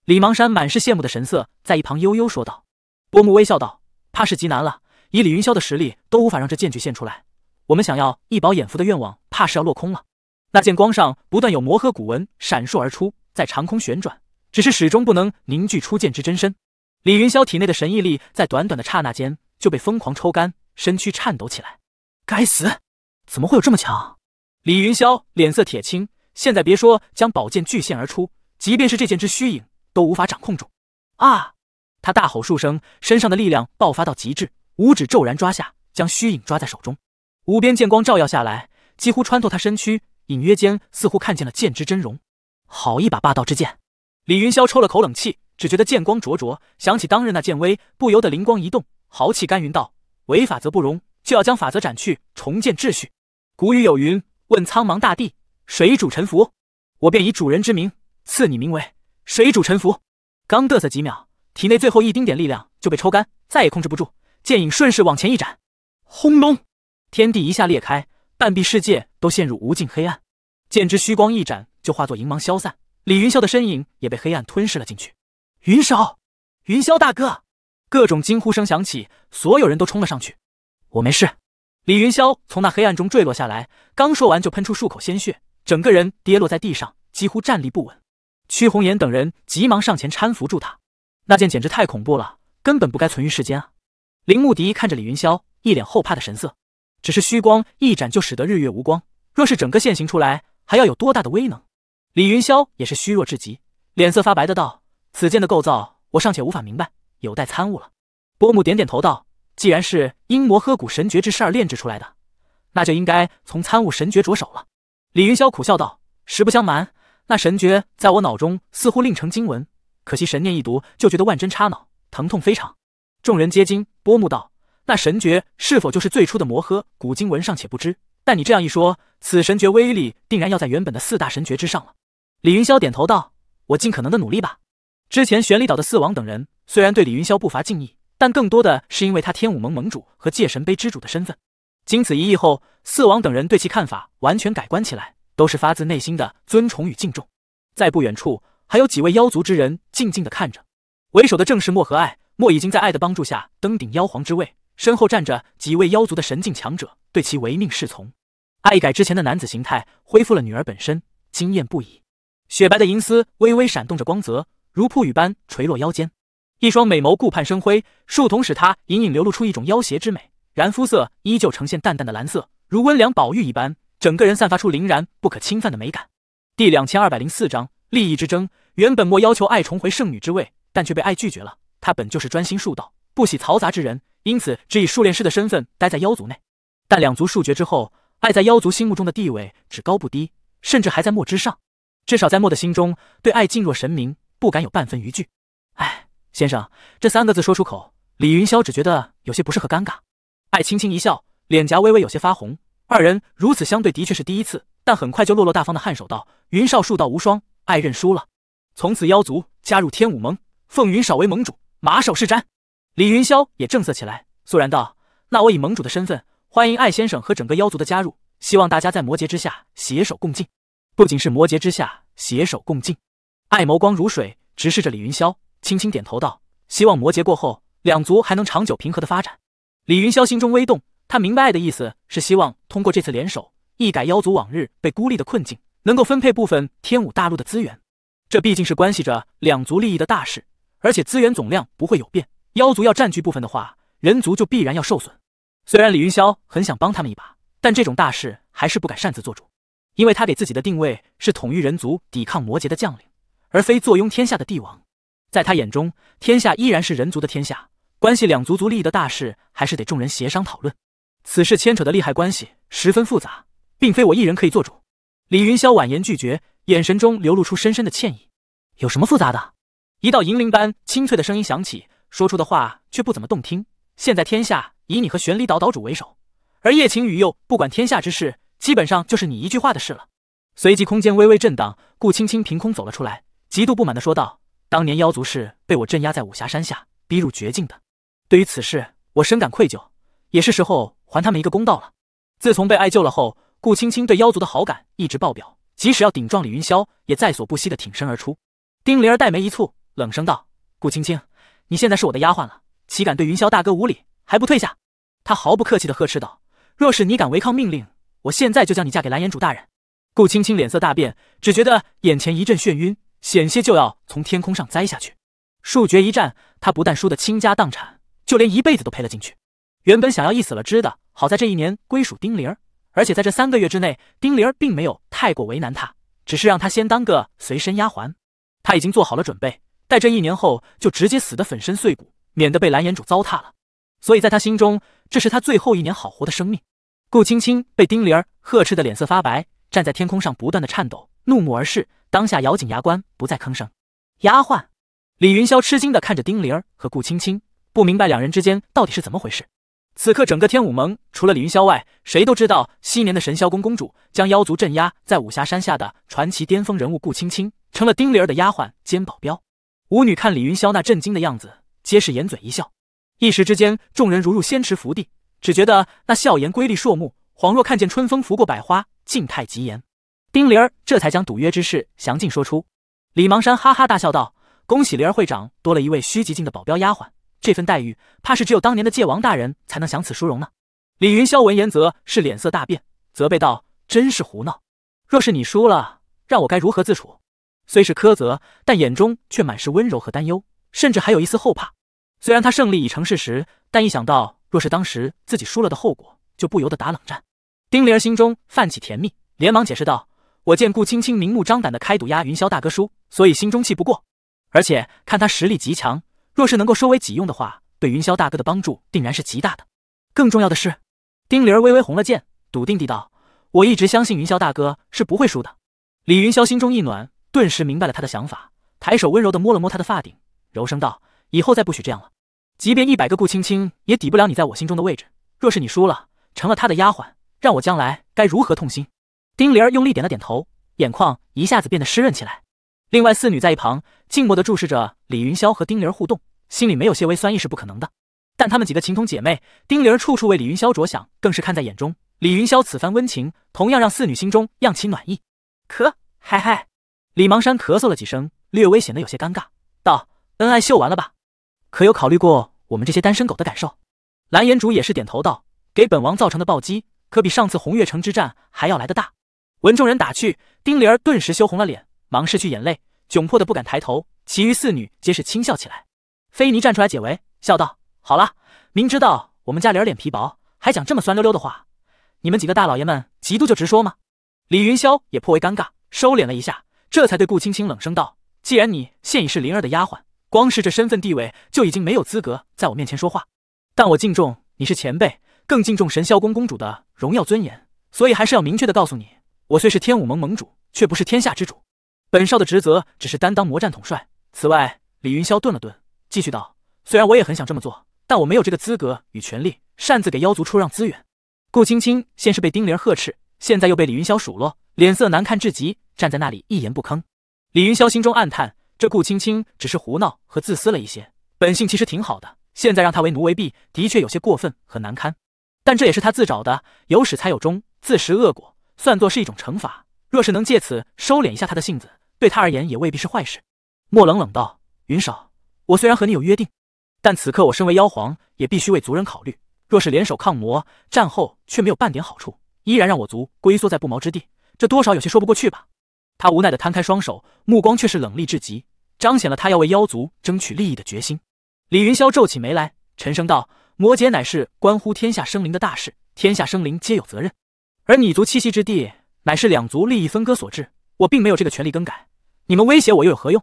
李芒山满是羡慕的神色，在一旁悠悠说道。波木微笑道：“怕是极难了，以李云霄的实力都无法让这剑具现出来，我们想要一饱眼福的愿望，怕是要落空了。”那剑光上不断有魔核古文闪烁而出，在长空旋转，只是始终不能凝聚出剑之真身。李云霄体内的神毅力在短短的刹那间就被疯狂抽干，身躯颤抖起来。该死！怎么会有这么强？李云霄脸色铁青，现在别说将宝剑巨现而出，即便是这剑之虚影都无法掌控住。啊！他大吼数声，身上的力量爆发到极致，五指骤然抓下，将虚影抓在手中。无边剑光照耀下来，几乎穿透他身躯，隐约间似乎看见了剑之真容。好一把霸道之剑！李云霄抽了口冷气，只觉得剑光灼灼，想起当日那剑威，不由得灵光一动，豪气干云道：“违法则不容。”就要将法则斩去，重建秩序。古语有云：“问苍茫大地，水主沉浮。”我便以主人之名赐你名为“水主沉浮”。刚嘚瑟几秒，体内最后一丁点力量就被抽干，再也控制不住，剑影顺势往前一斩，轰隆，天地一下裂开，半壁世界都陷入无尽黑暗。剑之虚光一斩就化作银芒消散，李云霄的身影也被黑暗吞噬了进去。云少，云霄大哥，各种惊呼声响起，所有人都冲了上去。我没事。李云霄从那黑暗中坠落下来，刚说完就喷出数口鲜血，整个人跌落在地上，几乎站立不稳。曲红颜等人急忙上前搀扶住他。那剑简直太恐怖了，根本不该存于世间啊！林木迪看着李云霄，一脸后怕的神色。只是虚光一展，就使得日月无光。若是整个现形出来，还要有多大的威能？李云霄也是虚弱至极，脸色发白的道：“此剑的构造，我尚且无法明白，有待参悟了。”波木点点头道。既然是因魔诃古神诀之事而炼制出来的，那就应该从参悟神诀着手了。李云霄苦笑道：“实不相瞒，那神诀在我脑中似乎令成经文，可惜神念一读就觉得万针插脑，疼痛非常。”众人皆惊，波目道：“那神诀是否就是最初的魔诃古经文尚且不知，但你这样一说，此神诀威力定然要在原本的四大神诀之上了。”李云霄点头道：“我尽可能的努力吧。”之前玄力岛的四王等人虽然对李云霄不乏敬意。但更多的是因为他天武盟盟主和界神碑之主的身份。经此一役后，四王等人对其看法完全改观起来，都是发自内心的尊崇与敬重。在不远处，还有几位妖族之人静静的看着，为首的正是莫和爱。莫已经在爱的帮助下登顶妖皇之位，身后站着几位妖族的神境强者，对其唯命是从。爱改之前的男子形态，恢复了女儿本身，惊艳不已。雪白的银丝微微闪动着光泽，如瀑雨般垂落腰间。一双美眸顾盼生辉，树瞳使他隐隐流露出一种妖邪之美，然肤色依旧呈现淡淡的蓝色，如温良宝玉一般，整个人散发出凛然不可侵犯的美感。第两千二百零四章利益之争。原本墨要求爱重回圣女之位，但却被爱拒绝了。他本就是专心术道，不喜嘈杂之人，因此只以术炼师的身份待在妖族内。但两族数绝之后，爱在妖族心目中的地位只高不低，甚至还在墨之上。至少在墨的心中，对爱敬若神明，不敢有半分逾矩。唉。先生这三个字说出口，李云霄只觉得有些不适合，尴尬。艾轻轻一笑，脸颊微微有些发红。二人如此相对，的确是第一次，但很快就落落大方的颔首道：“云少术道无双，爱认输了。从此妖族加入天武盟，奉云少为盟主，马首是瞻。”李云霄也正色起来，肃然道：“那我以盟主的身份，欢迎艾先生和整个妖族的加入。希望大家在魔劫之下携手共进，不仅是魔劫之下携手共进。”艾眸光如水，直视着李云霄。轻轻点头道：“希望摩羯过后，两族还能长久平和的发展。”李云霄心中微动，他明白爱的意思是希望通过这次联手，一改妖族往日被孤立的困境，能够分配部分天武大陆的资源。这毕竟是关系着两族利益的大事，而且资源总量不会有变，妖族要占据部分的话，人族就必然要受损。虽然李云霄很想帮他们一把，但这种大事还是不敢擅自做主，因为他给自己的定位是统御人族、抵抗摩羯的将领，而非坐拥天下的帝王。在他眼中，天下依然是人族的天下，关系两族族利益的大事还是得众人协商讨论。此事牵扯的利害关系十分复杂，并非我一人可以做主。李云霄婉言拒绝，眼神中流露出深深的歉意。有什么复杂的？一道银铃般清脆的声音响起，说出的话却不怎么动听。现在天下以你和玄离岛岛主为首，而叶晴雨又不管天下之事，基本上就是你一句话的事了。随即，空间微微震荡，顾青青凭空走了出来，极度不满地说道。当年妖族是被我镇压在武侠山下，逼入绝境的。对于此事，我深感愧疚，也是时候还他们一个公道了。自从被爱救了后，顾青青对妖族的好感一直爆表，即使要顶撞李云霄，也在所不惜的挺身而出。丁灵儿黛眉一蹙，冷声道：“顾青青，你现在是我的丫鬟了，岂敢对云霄大哥无礼？还不退下！”她毫不客气的呵斥道：“若是你敢违抗命令，我现在就将你嫁给蓝眼主大人。”顾青青脸色大变，只觉得眼前一阵眩晕。险些就要从天空上栽下去。数决一战，他不但输得倾家荡产，就连一辈子都赔了进去。原本想要一死了之的，好在这一年归属丁玲儿，而且在这三个月之内，丁玲儿并没有太过为难他，只是让他先当个随身丫鬟。他已经做好了准备，待这一年后就直接死得粉身碎骨，免得被蓝颜主糟蹋了。所以在他心中，这是他最后一年好活的生命。顾青青被丁玲儿呵斥得脸色发白，站在天空上不断的颤抖，怒目而视。当下咬紧牙关，不再吭声。丫鬟李云霄吃惊地看着丁灵儿和顾青青，不明白两人之间到底是怎么回事。此刻整个天武盟除了李云霄外，谁都知道昔年的神霄宫公主将妖族镇压在武侠山下的传奇巅峰人物顾青青，成了丁灵儿的丫鬟兼保镖。舞女看李云霄那震惊的样子，皆是掩嘴一笑。一时之间，众人如入仙池福地，只觉得那笑颜瑰丽硕目，恍若看见春风拂过百花，静态极妍。丁灵儿这才将赌约之事详尽说出，李芒山哈哈大笑道：“恭喜灵儿会长多了一位虚极境的保镖丫鬟，这份待遇怕是只有当年的界王大人才能享此殊荣呢。”李云霄闻言则是脸色大变，责备道：“真是胡闹！若是你输了，让我该如何自处？”虽是苛责，但眼中却满是温柔和担忧，甚至还有一丝后怕。虽然他胜利已成事实，但一想到若是当时自己输了的后果，就不由得打冷战。丁灵儿心中泛起甜蜜，连忙解释道。我见顾青青明目张胆的开赌压云霄大哥输，所以心中气不过。而且看他实力极强，若是能够收为己用的话，对云霄大哥的帮助定然是极大的。更重要的是，丁玲儿微微红了剑，笃定地道：“我一直相信云霄大哥是不会输的。”李云霄心中一暖，顿时明白了他的想法，抬手温柔地摸了摸他的发顶，柔声道：“以后再不许这样了。即便一百个顾青青也抵不了你在我心中的位置。若是你输了，成了他的丫鬟，让我将来该如何痛心？”丁玲儿用力点了点头，眼眶一下子变得湿润起来。另外四女在一旁静默地注视着李云霄和丁玲儿互动，心里没有些微酸意是不可能的。但她们几个情同姐妹，丁玲儿处处为李云霄着想，更是看在眼中。李云霄此番温情，同样让四女心中漾起暖意。咳，嗨嗨，李芒山咳嗽了几声，略微显得有些尴尬，道：“恩爱秀完了吧？可有考虑过我们这些单身狗的感受？”蓝眼主也是点头道：“给本王造成的暴击，可比上次红月城之战还要来的大。”闻众人打趣，丁灵儿顿时羞红了脸，忙拭去眼泪，窘迫的不敢抬头。其余四女皆是轻笑起来。菲尼站出来解围，笑道：“好了，明知道我们家灵儿脸皮薄，还讲这么酸溜溜的话，你们几个大老爷们嫉妒就直说嘛。”李云霄也颇为尴尬，收敛了一下，这才对顾青青冷声道：“既然你现已是灵儿的丫鬟，光是这身份地位就已经没有资格在我面前说话。但我敬重你是前辈，更敬重神霄宫公主的荣耀尊严，所以还是要明确的告诉你。”我虽是天武盟盟主，却不是天下之主。本少的职责只是担当魔战统帅。此外，李云霄顿了顿，继续道：“虽然我也很想这么做，但我没有这个资格与权利擅自给妖族出让资源。”顾青青先是被丁玲呵斥，现在又被李云霄数落，脸色难看至极，站在那里一言不吭。李云霄心中暗叹：这顾青青只是胡闹和自私了一些，本性其实挺好的。现在让他为奴为婢，的确有些过分和难堪。但这也是他自找的，有始才有终，自食恶果。算作是一种惩罚，若是能借此收敛一下他的性子，对他而言也未必是坏事。莫冷冷道：“云少，我虽然和你有约定，但此刻我身为妖皇，也必须为族人考虑。若是联手抗魔，战后却没有半点好处，依然让我族龟缩在不毛之地，这多少有些说不过去吧？”他无奈的摊开双手，目光却是冷厉至极，彰显了他要为妖族争取利益的决心。李云霄皱起眉来，沉声道：“魔劫乃是关乎天下生灵的大事，天下生灵皆有责任。”而你族栖息之地，乃是两族利益分割所致，我并没有这个权利更改。你们威胁我又有何用？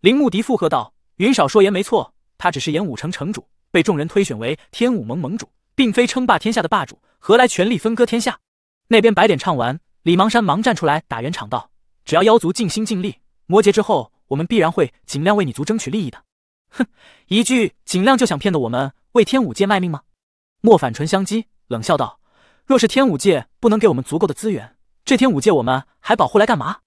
林木笛附和道：“云少说言没错，他只是演武城城主，被众人推选为天武盟盟主，并非称霸天下的霸主，何来权力分割天下？”那边白点唱完，李芒山忙站出来打圆场道：“只要妖族尽心尽力，魔劫之后，我们必然会尽量为你族争取利益的。”哼，一句尽量就想骗得我们为天武界卖命吗？莫反唇相讥，冷笑道。若是天武界不能给我们足够的资源，这天武界我们还保护来干嘛？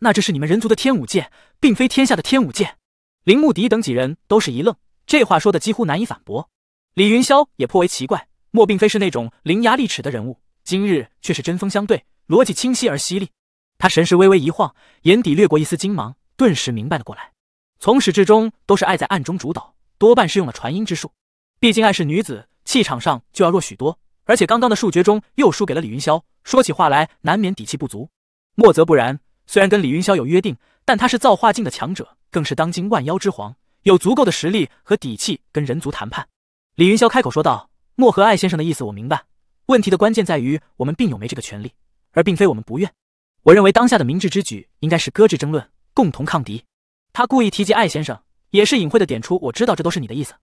那这是你们人族的天武界，并非天下的天武界。林木迪等几人都是一愣，这话说的几乎难以反驳。李云霄也颇为奇怪，莫并非是那种伶牙俐齿的人物，今日却是针锋相对，逻辑清晰而犀利。他神识微微一晃，眼底掠过一丝金芒，顿时明白了过来。从始至终都是爱在暗中主导，多半是用了传音之术。毕竟爱是女子，气场上就要弱许多。而且刚刚的数决中又输给了李云霄，说起话来难免底气不足。莫则不然，虽然跟李云霄有约定，但他是造化境的强者，更是当今万妖之皇，有足够的实力和底气跟人族谈判。李云霄开口说道：“莫和艾先生的意思我明白，问题的关键在于我们并有没这个权利，而并非我们不愿。我认为当下的明智之举应该是搁置争论，共同抗敌。”他故意提及艾先生，也是隐晦的点出我知道这都是你的意思。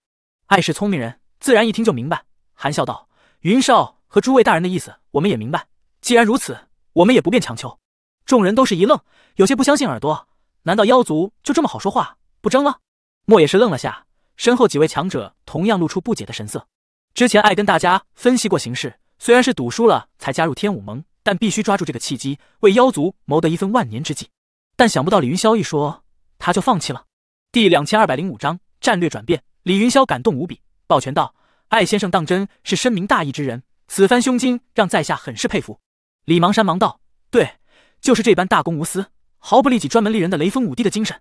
艾是聪明人，自然一听就明白，含笑道。云少和诸位大人的意思，我们也明白。既然如此，我们也不便强求。众人都是一愣，有些不相信耳朵。难道妖族就这么好说话，不争了？莫也是愣了下，身后几位强者同样露出不解的神色。之前爱跟大家分析过形势，虽然是赌输了才加入天武盟，但必须抓住这个契机，为妖族谋得一份万年之计。但想不到李云霄一说，他就放弃了。第两千二百零五章战略转变。李云霄感动无比，抱拳道。艾先生当真是深明大义之人，此番胸襟让在下很是佩服。李芒山忙道：“对，就是这般大公无私、毫不利己、专门利人的雷锋五帝的精神。”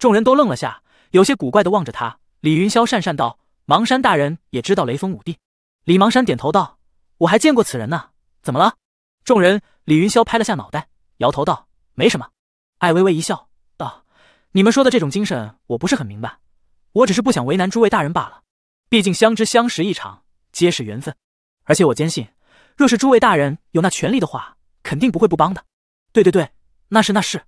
众人都愣了下，有些古怪的望着他。李云霄讪讪道：“芒山大人也知道雷锋五帝？”李芒山点头道：“我还见过此人呢，怎么了？”众人，李云霄拍了下脑袋，摇头道：“没什么。”艾微微一笑，道：“你们说的这种精神，我不是很明白。我只是不想为难诸位大人罢了。”毕竟相知相识一场，皆是缘分。而且我坚信，若是诸位大人有那权利的话，肯定不会不帮的。对对对，那是那是。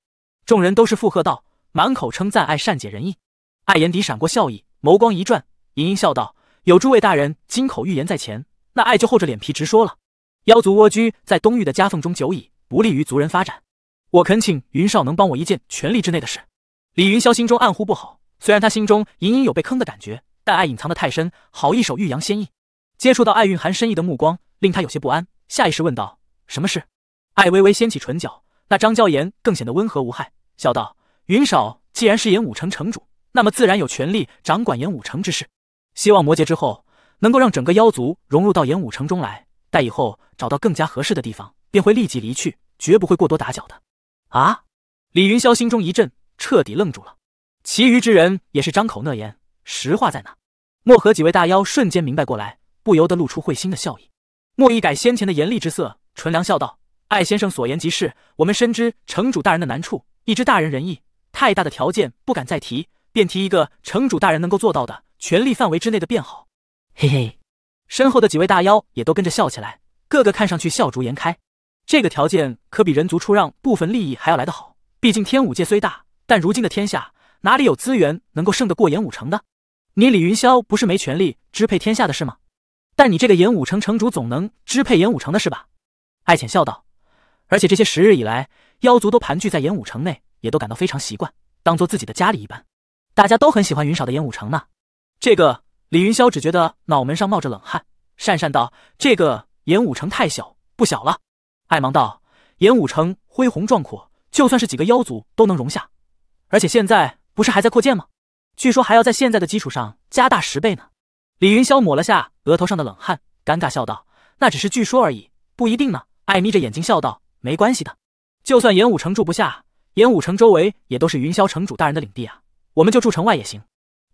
众人都是附和道，满口称赞爱善解人意。爱眼底闪过笑意，眸光一转，盈盈笑道：“有诸位大人金口玉言在前，那爱就厚着脸皮直说了。妖族蜗居在东域的夹缝中久矣，不利于族人发展。我恳请云少能帮我一件权力之内的事。”李云霄心中暗呼不好，虽然他心中隐隐有被坑的感觉。但爱隐藏的太深，好一手欲扬先抑。接触到爱蕴含深意的目光，令他有些不安，下意识问道：“什么事？”爱微微掀起唇角，那张娇颜更显得温和无害，笑道：“云少，既然是炎武城城主，那么自然有权利掌管炎武城之事。希望魔劫之后，能够让整个妖族融入到炎武城中来。待以后找到更加合适的地方，便会立即离去，绝不会过多打搅的。”啊！李云霄心中一震，彻底愣住了。其余之人也是张口讷言。实话在那，漠河几位大妖瞬间明白过来，不由得露出会心的笑意。莫一改先前的严厉之色，纯良笑道：“艾先生所言极是，我们深知城主大人的难处，亦知大人仁义，太大的条件不敢再提，便提一个城主大人能够做到的、权力范围之内的便好。”嘿嘿，身后的几位大妖也都跟着笑起来，个个看上去笑逐颜开。这个条件可比人族出让部分利益还要来得好，毕竟天武界虽大，但如今的天下哪里有资源能够胜得过炎武城的？你李云霄不是没权利支配天下的事吗？但你这个演武城城主总能支配演武城的事吧？艾浅笑道。而且这些时日以来，妖族都盘踞在演武城内，也都感到非常习惯，当做自己的家里一般，大家都很喜欢云少的演武城呢。这个李云霄只觉得脑门上冒着冷汗，讪讪道：“这个演武城太小，不小了。”艾芒道：“演武城恢宏壮阔，就算是几个妖族都能容下，而且现在不是还在扩建吗？”据说还要在现在的基础上加大十倍呢。李云霄抹了下额头上的冷汗，尴尬笑道：“那只是据说而已，不一定呢。”艾眯着眼睛笑道：“没关系的，就算演武城住不下，演武城周围也都是云霄城主大人的领地啊，我们就住城外也行。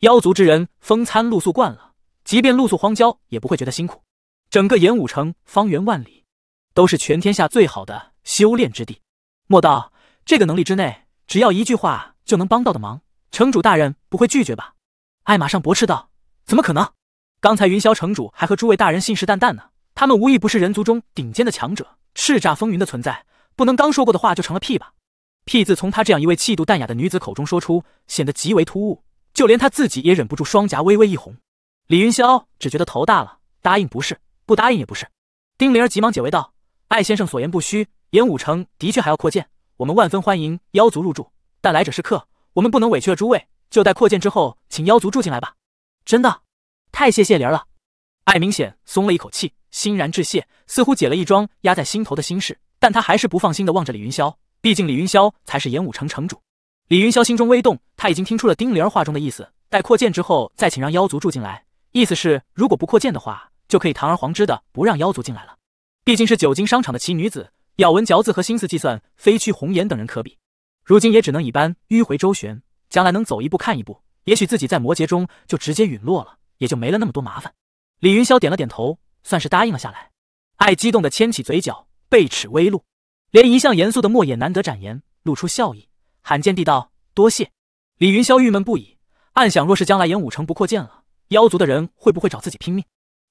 妖族之人风餐露宿惯了，即便露宿荒郊也不会觉得辛苦。整个演武城方圆万里，都是全天下最好的修炼之地。莫道这个能力之内，只要一句话就能帮到的忙。”城主大人不会拒绝吧？艾马上驳斥道：“怎么可能？刚才云霄城主还和诸位大人信誓旦旦呢。他们无一不是人族中顶尖的强者，叱咤风云的存在，不能刚说过的话就成了屁吧？”屁字从他这样一位气度淡雅的女子口中说出，显得极为突兀，就连他自己也忍不住双颊微微一红。李云霄只觉得头大了，答应不是，不答应也不是。丁灵儿急忙解围道：“艾先生所言不虚，演武城的确还要扩建，我们万分欢迎妖族入住，但来者是客。”我们不能委屈了诸位，就待扩建之后，请妖族住进来吧。真的，太谢谢灵儿了。艾明显松了一口气，欣然致谢，似乎解了一桩压在心头的心事。但他还是不放心的望着李云霄，毕竟李云霄才是演武城城主。李云霄心中微动，他已经听出了丁灵儿话中的意思：待扩建之后再请让妖族住进来，意思是如果不扩建的话，就可以堂而皇之的不让妖族进来了。毕竟是久经商场的奇女子，咬文嚼字和心思计算，非曲红颜等人可比。如今也只能以般迂回周旋，将来能走一步看一步，也许自己在魔劫中就直接陨落了，也就没了那么多麻烦。李云霄点了点头，算是答应了下来。爱激动的牵起嘴角，背齿微露，连一向严肃的莫野难得展颜，露出笑意，罕见地道：“多谢。”李云霄郁闷不已，暗想：若是将来演武城不扩建了，妖族的人会不会找自己拼命？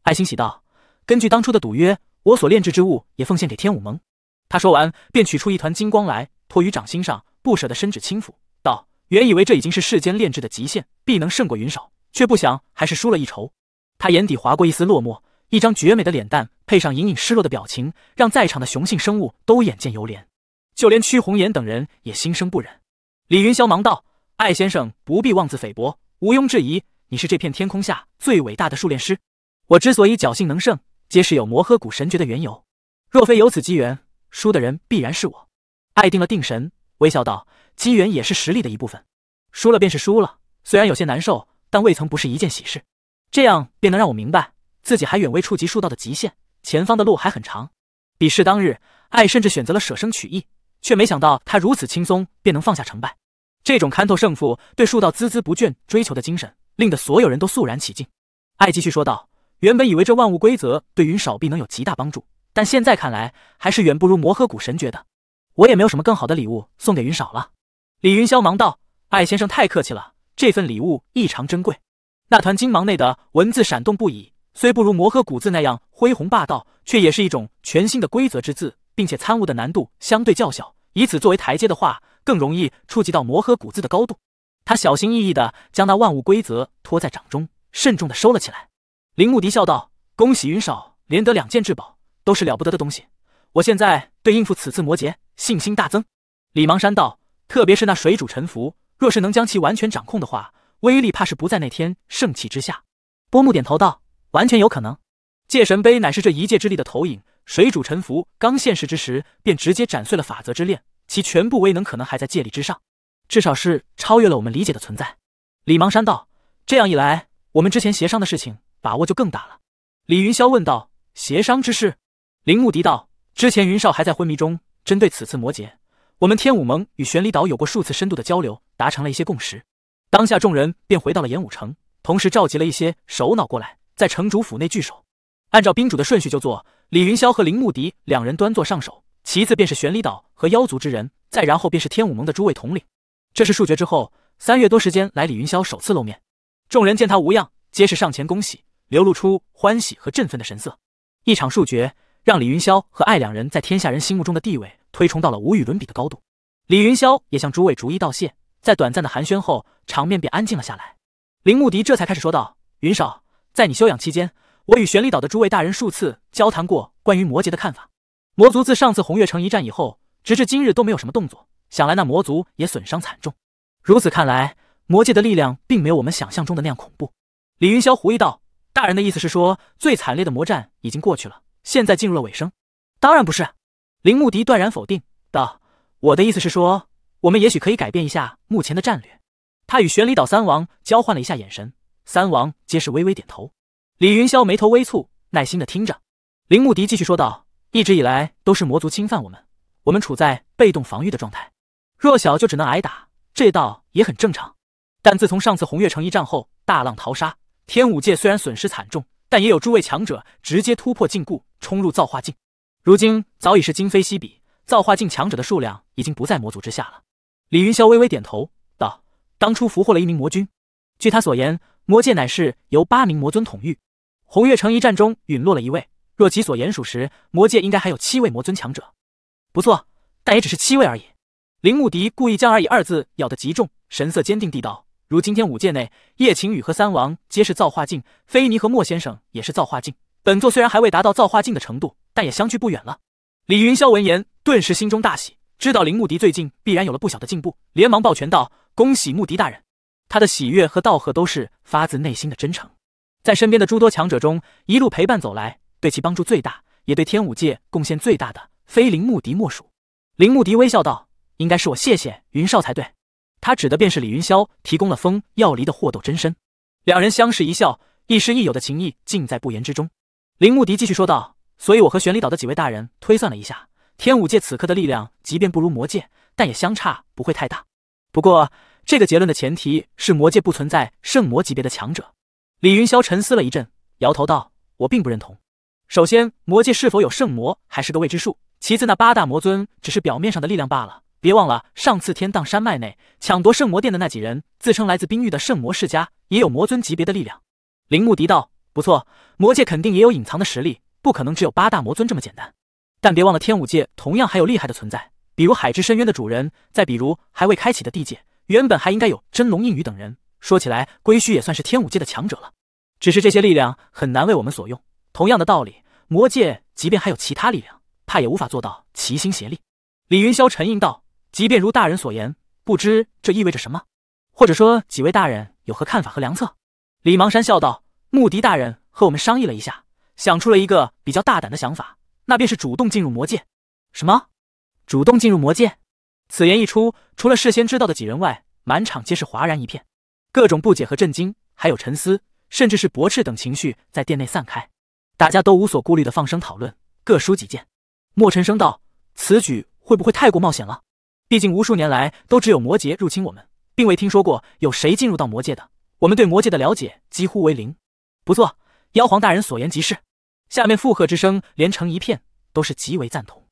爱欣喜道：“根据当初的赌约，我所炼制之物也奉献给天武盟。”他说完，便取出一团金光来，托于掌心上。不舍得伸指轻抚，道：“原以为这已经是世间炼制的极限，必能胜过云少，却不想还是输了一筹。”他眼底划过一丝落寞，一张绝美的脸蛋配上隐隐失落的表情，让在场的雄性生物都眼见犹怜，就连屈红颜等人也心生不忍。李云霄忙道：“艾先生不必妄自菲薄，毋庸置疑，你是这片天空下最伟大的术炼师。我之所以侥幸能胜，皆是有魔诃古神诀的缘由。若非有此机缘，输的人必然是我。”艾定了定神。微笑道：“机缘也是实力的一部分，输了便是输了。虽然有些难受，但未曾不是一件喜事。这样便能让我明白，自己还远未触及术道的极限，前方的路还很长。比试当日，爱甚至选择了舍生取义，却没想到他如此轻松便能放下成败。这种看透胜负、对术道孜孜不倦追求的精神，令得所有人都肃然起敬。”爱继续说道：“原本以为这万物规则对云少必能有极大帮助，但现在看来，还是远不如魔诃谷神诀的。”我也没有什么更好的礼物送给云少了。李云霄忙道：“艾先生太客气了，这份礼物异常珍贵。那团金芒内的文字闪动不已，虽不如魔诃古字那样恢弘霸道，却也是一种全新的规则之字，并且参悟的难度相对较小。以此作为台阶的话，更容易触及到魔诃古字的高度。”他小心翼翼地将那万物规则托在掌中，慎重地收了起来。林木迪笑道：“恭喜云少，连得两件至宝，都是了不得的东西。”我现在对应付此次魔劫信心大增。李芒山道，特别是那水主沉浮，若是能将其完全掌控的话，威力怕是不在那天圣气之下。波木点头道，完全有可能。界神碑乃是这一界之力的投影，水主沉浮刚现世之时，便直接斩碎了法则之链，其全部威能可能还在界力之上，至少是超越了我们理解的存在。李芒山道，这样一来，我们之前协商的事情把握就更大了。李云霄问道，协商之事？林木迪道。之前云少还在昏迷中。针对此次魔劫，我们天武盟与玄离岛有过数次深度的交流，达成了一些共识。当下众人便回到了炎武城，同时召集了一些首脑过来，在城主府内聚首。按照宾主的顺序就坐，李云霄和林牧笛两人端坐上首，其次便是玄离岛和妖族之人，再然后便是天武盟的诸位统领。这是数决之后三月多时间来，李云霄首次露面。众人见他无恙，皆是上前恭喜，流露出欢喜和振奋的神色。一场数决。让李云霄和爱两人在天下人心目中的地位推崇到了无与伦比的高度。李云霄也向诸位逐一道谢，在短暂的寒暄后，场面便安静了下来。林牧笛这才开始说道：“云少，在你休养期间，我与玄力岛的诸位大人数次交谈过关于魔羯的看法。魔族自上次红月城一战以后，直至今日都没有什么动作，想来那魔族也损伤惨重。如此看来，魔界的力量并没有我们想象中的那样恐怖。”李云霄狐疑道：“大人的意思是说，最惨烈的魔战已经过去了？”现在进入了尾声，当然不是。林穆迪断然否定道：“我的意思是说，我们也许可以改变一下目前的战略。”他与玄离岛三王交换了一下眼神，三王皆是微微点头。李云霄眉头微蹙，耐心的听着。林穆迪继续说道：“一直以来都是魔族侵犯我们，我们处在被动防御的状态，弱小就只能挨打，这倒也很正常。但自从上次红月城一战后，大浪淘沙，天武界虽然损失惨重。”但也有诸位强者直接突破禁锢，冲入造化境。如今早已是今非昔比，造化境强者的数量已经不在魔族之下了。李云霄微微点头道：“当初俘获了一名魔君，据他所言，魔界乃是由八名魔尊统御。红月城一战中陨落了一位，若其所言属实，魔界应该还有七位魔尊强者。不错，但也只是七位而已。”林木迪故意将“而已”二字咬得极重，神色坚定地道。如今天五界内，叶晴雨和三王皆是造化境，菲尼和莫先生也是造化境。本座虽然还未达到造化境的程度，但也相距不远了。李云霄闻言，顿时心中大喜，知道林穆迪最近必然有了不小的进步，连忙抱拳道：“恭喜穆迪大人！”他的喜悦和道贺都是发自内心的真诚。在身边的诸多强者中，一路陪伴走来，对其帮助最大，也对天武界贡献最大的，非林穆迪莫属。林穆迪微笑道：“应该是我谢谢云少才对。”他指的便是李云霄提供了风要离的霍斗真身，两人相视一笑，亦师亦友的情谊尽在不言之中。林木迪继续说道：“所以我和玄离岛的几位大人推算了一下，天武界此刻的力量即便不如魔界，但也相差不会太大。不过这个结论的前提是魔界不存在圣魔级别的强者。”李云霄沉思了一阵，摇头道：“我并不认同。首先，魔界是否有圣魔还是个未知数；其次，那八大魔尊只是表面上的力量罢了。”别忘了上次天荡山脉内抢夺圣魔殿的那几人，自称来自冰域的圣魔世家，也有魔尊级别的力量。铃木迪道：“不错，魔界肯定也有隐藏的实力，不可能只有八大魔尊这么简单。但别忘了，天武界同样还有厉害的存在，比如海之深渊的主人，再比如还未开启的地界，原本还应该有真龙印雨等人。说起来，归墟也算是天武界的强者了。只是这些力量很难为我们所用。同样的道理，魔界即便还有其他力量，怕也无法做到齐心协力。”李云霄沉吟道。即便如大人所言，不知这意味着什么，或者说几位大人有何看法和良策？李芒山笑道：“穆迪大人和我们商议了一下，想出了一个比较大胆的想法，那便是主动进入魔界。”什么？主动进入魔界？此言一出，除了事先知道的几人外，满场皆是哗然一片，各种不解和震惊，还有沉思，甚至是驳斥等情绪在殿内散开，大家都无所顾虑的放声讨论，各抒己见。莫尘声道：“此举会不会太过冒险了？”毕竟，无数年来都只有魔界入侵我们，并未听说过有谁进入到魔界的。我们对魔界的了解几乎为零。不错，妖皇大人所言极是。下面附和之声连成一片，都是极为赞同。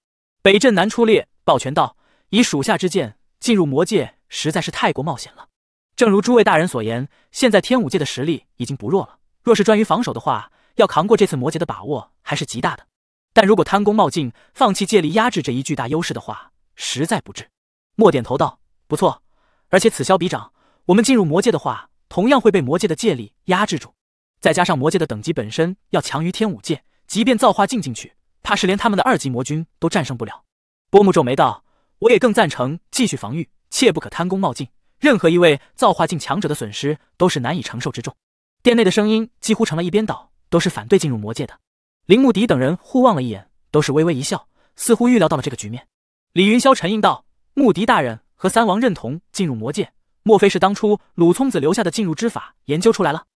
北镇南出列，抱拳道：“以属下之见，进入魔界实在是太过冒险了。正如诸位大人所言，现在天武界的实力已经不弱了。若是专于防守的话，要扛过这次魔劫的把握还是极大的。但如果贪功冒进，放弃借力压制这一巨大优势的话，实在不智。”莫点头道：“不错，而且此消彼长，我们进入魔界的话，同样会被魔界的界力压制住。再加上魔界的等级本身要强于天武界，即便造化境进去，怕是连他们的二级魔君都战胜不了。”波木皱眉道：“我也更赞成继续防御，切不可贪功冒进。任何一位造化境强者的损失都是难以承受之重。”殿内的声音几乎成了一边倒，都是反对进入魔界的。林木迪等人互望了一眼，都是微微一笑，似乎预料到了这个局面。李云霄沉吟道。穆迪大人和三王认同进入魔界，莫非是当初鲁聪子留下的进入之法研究出来了？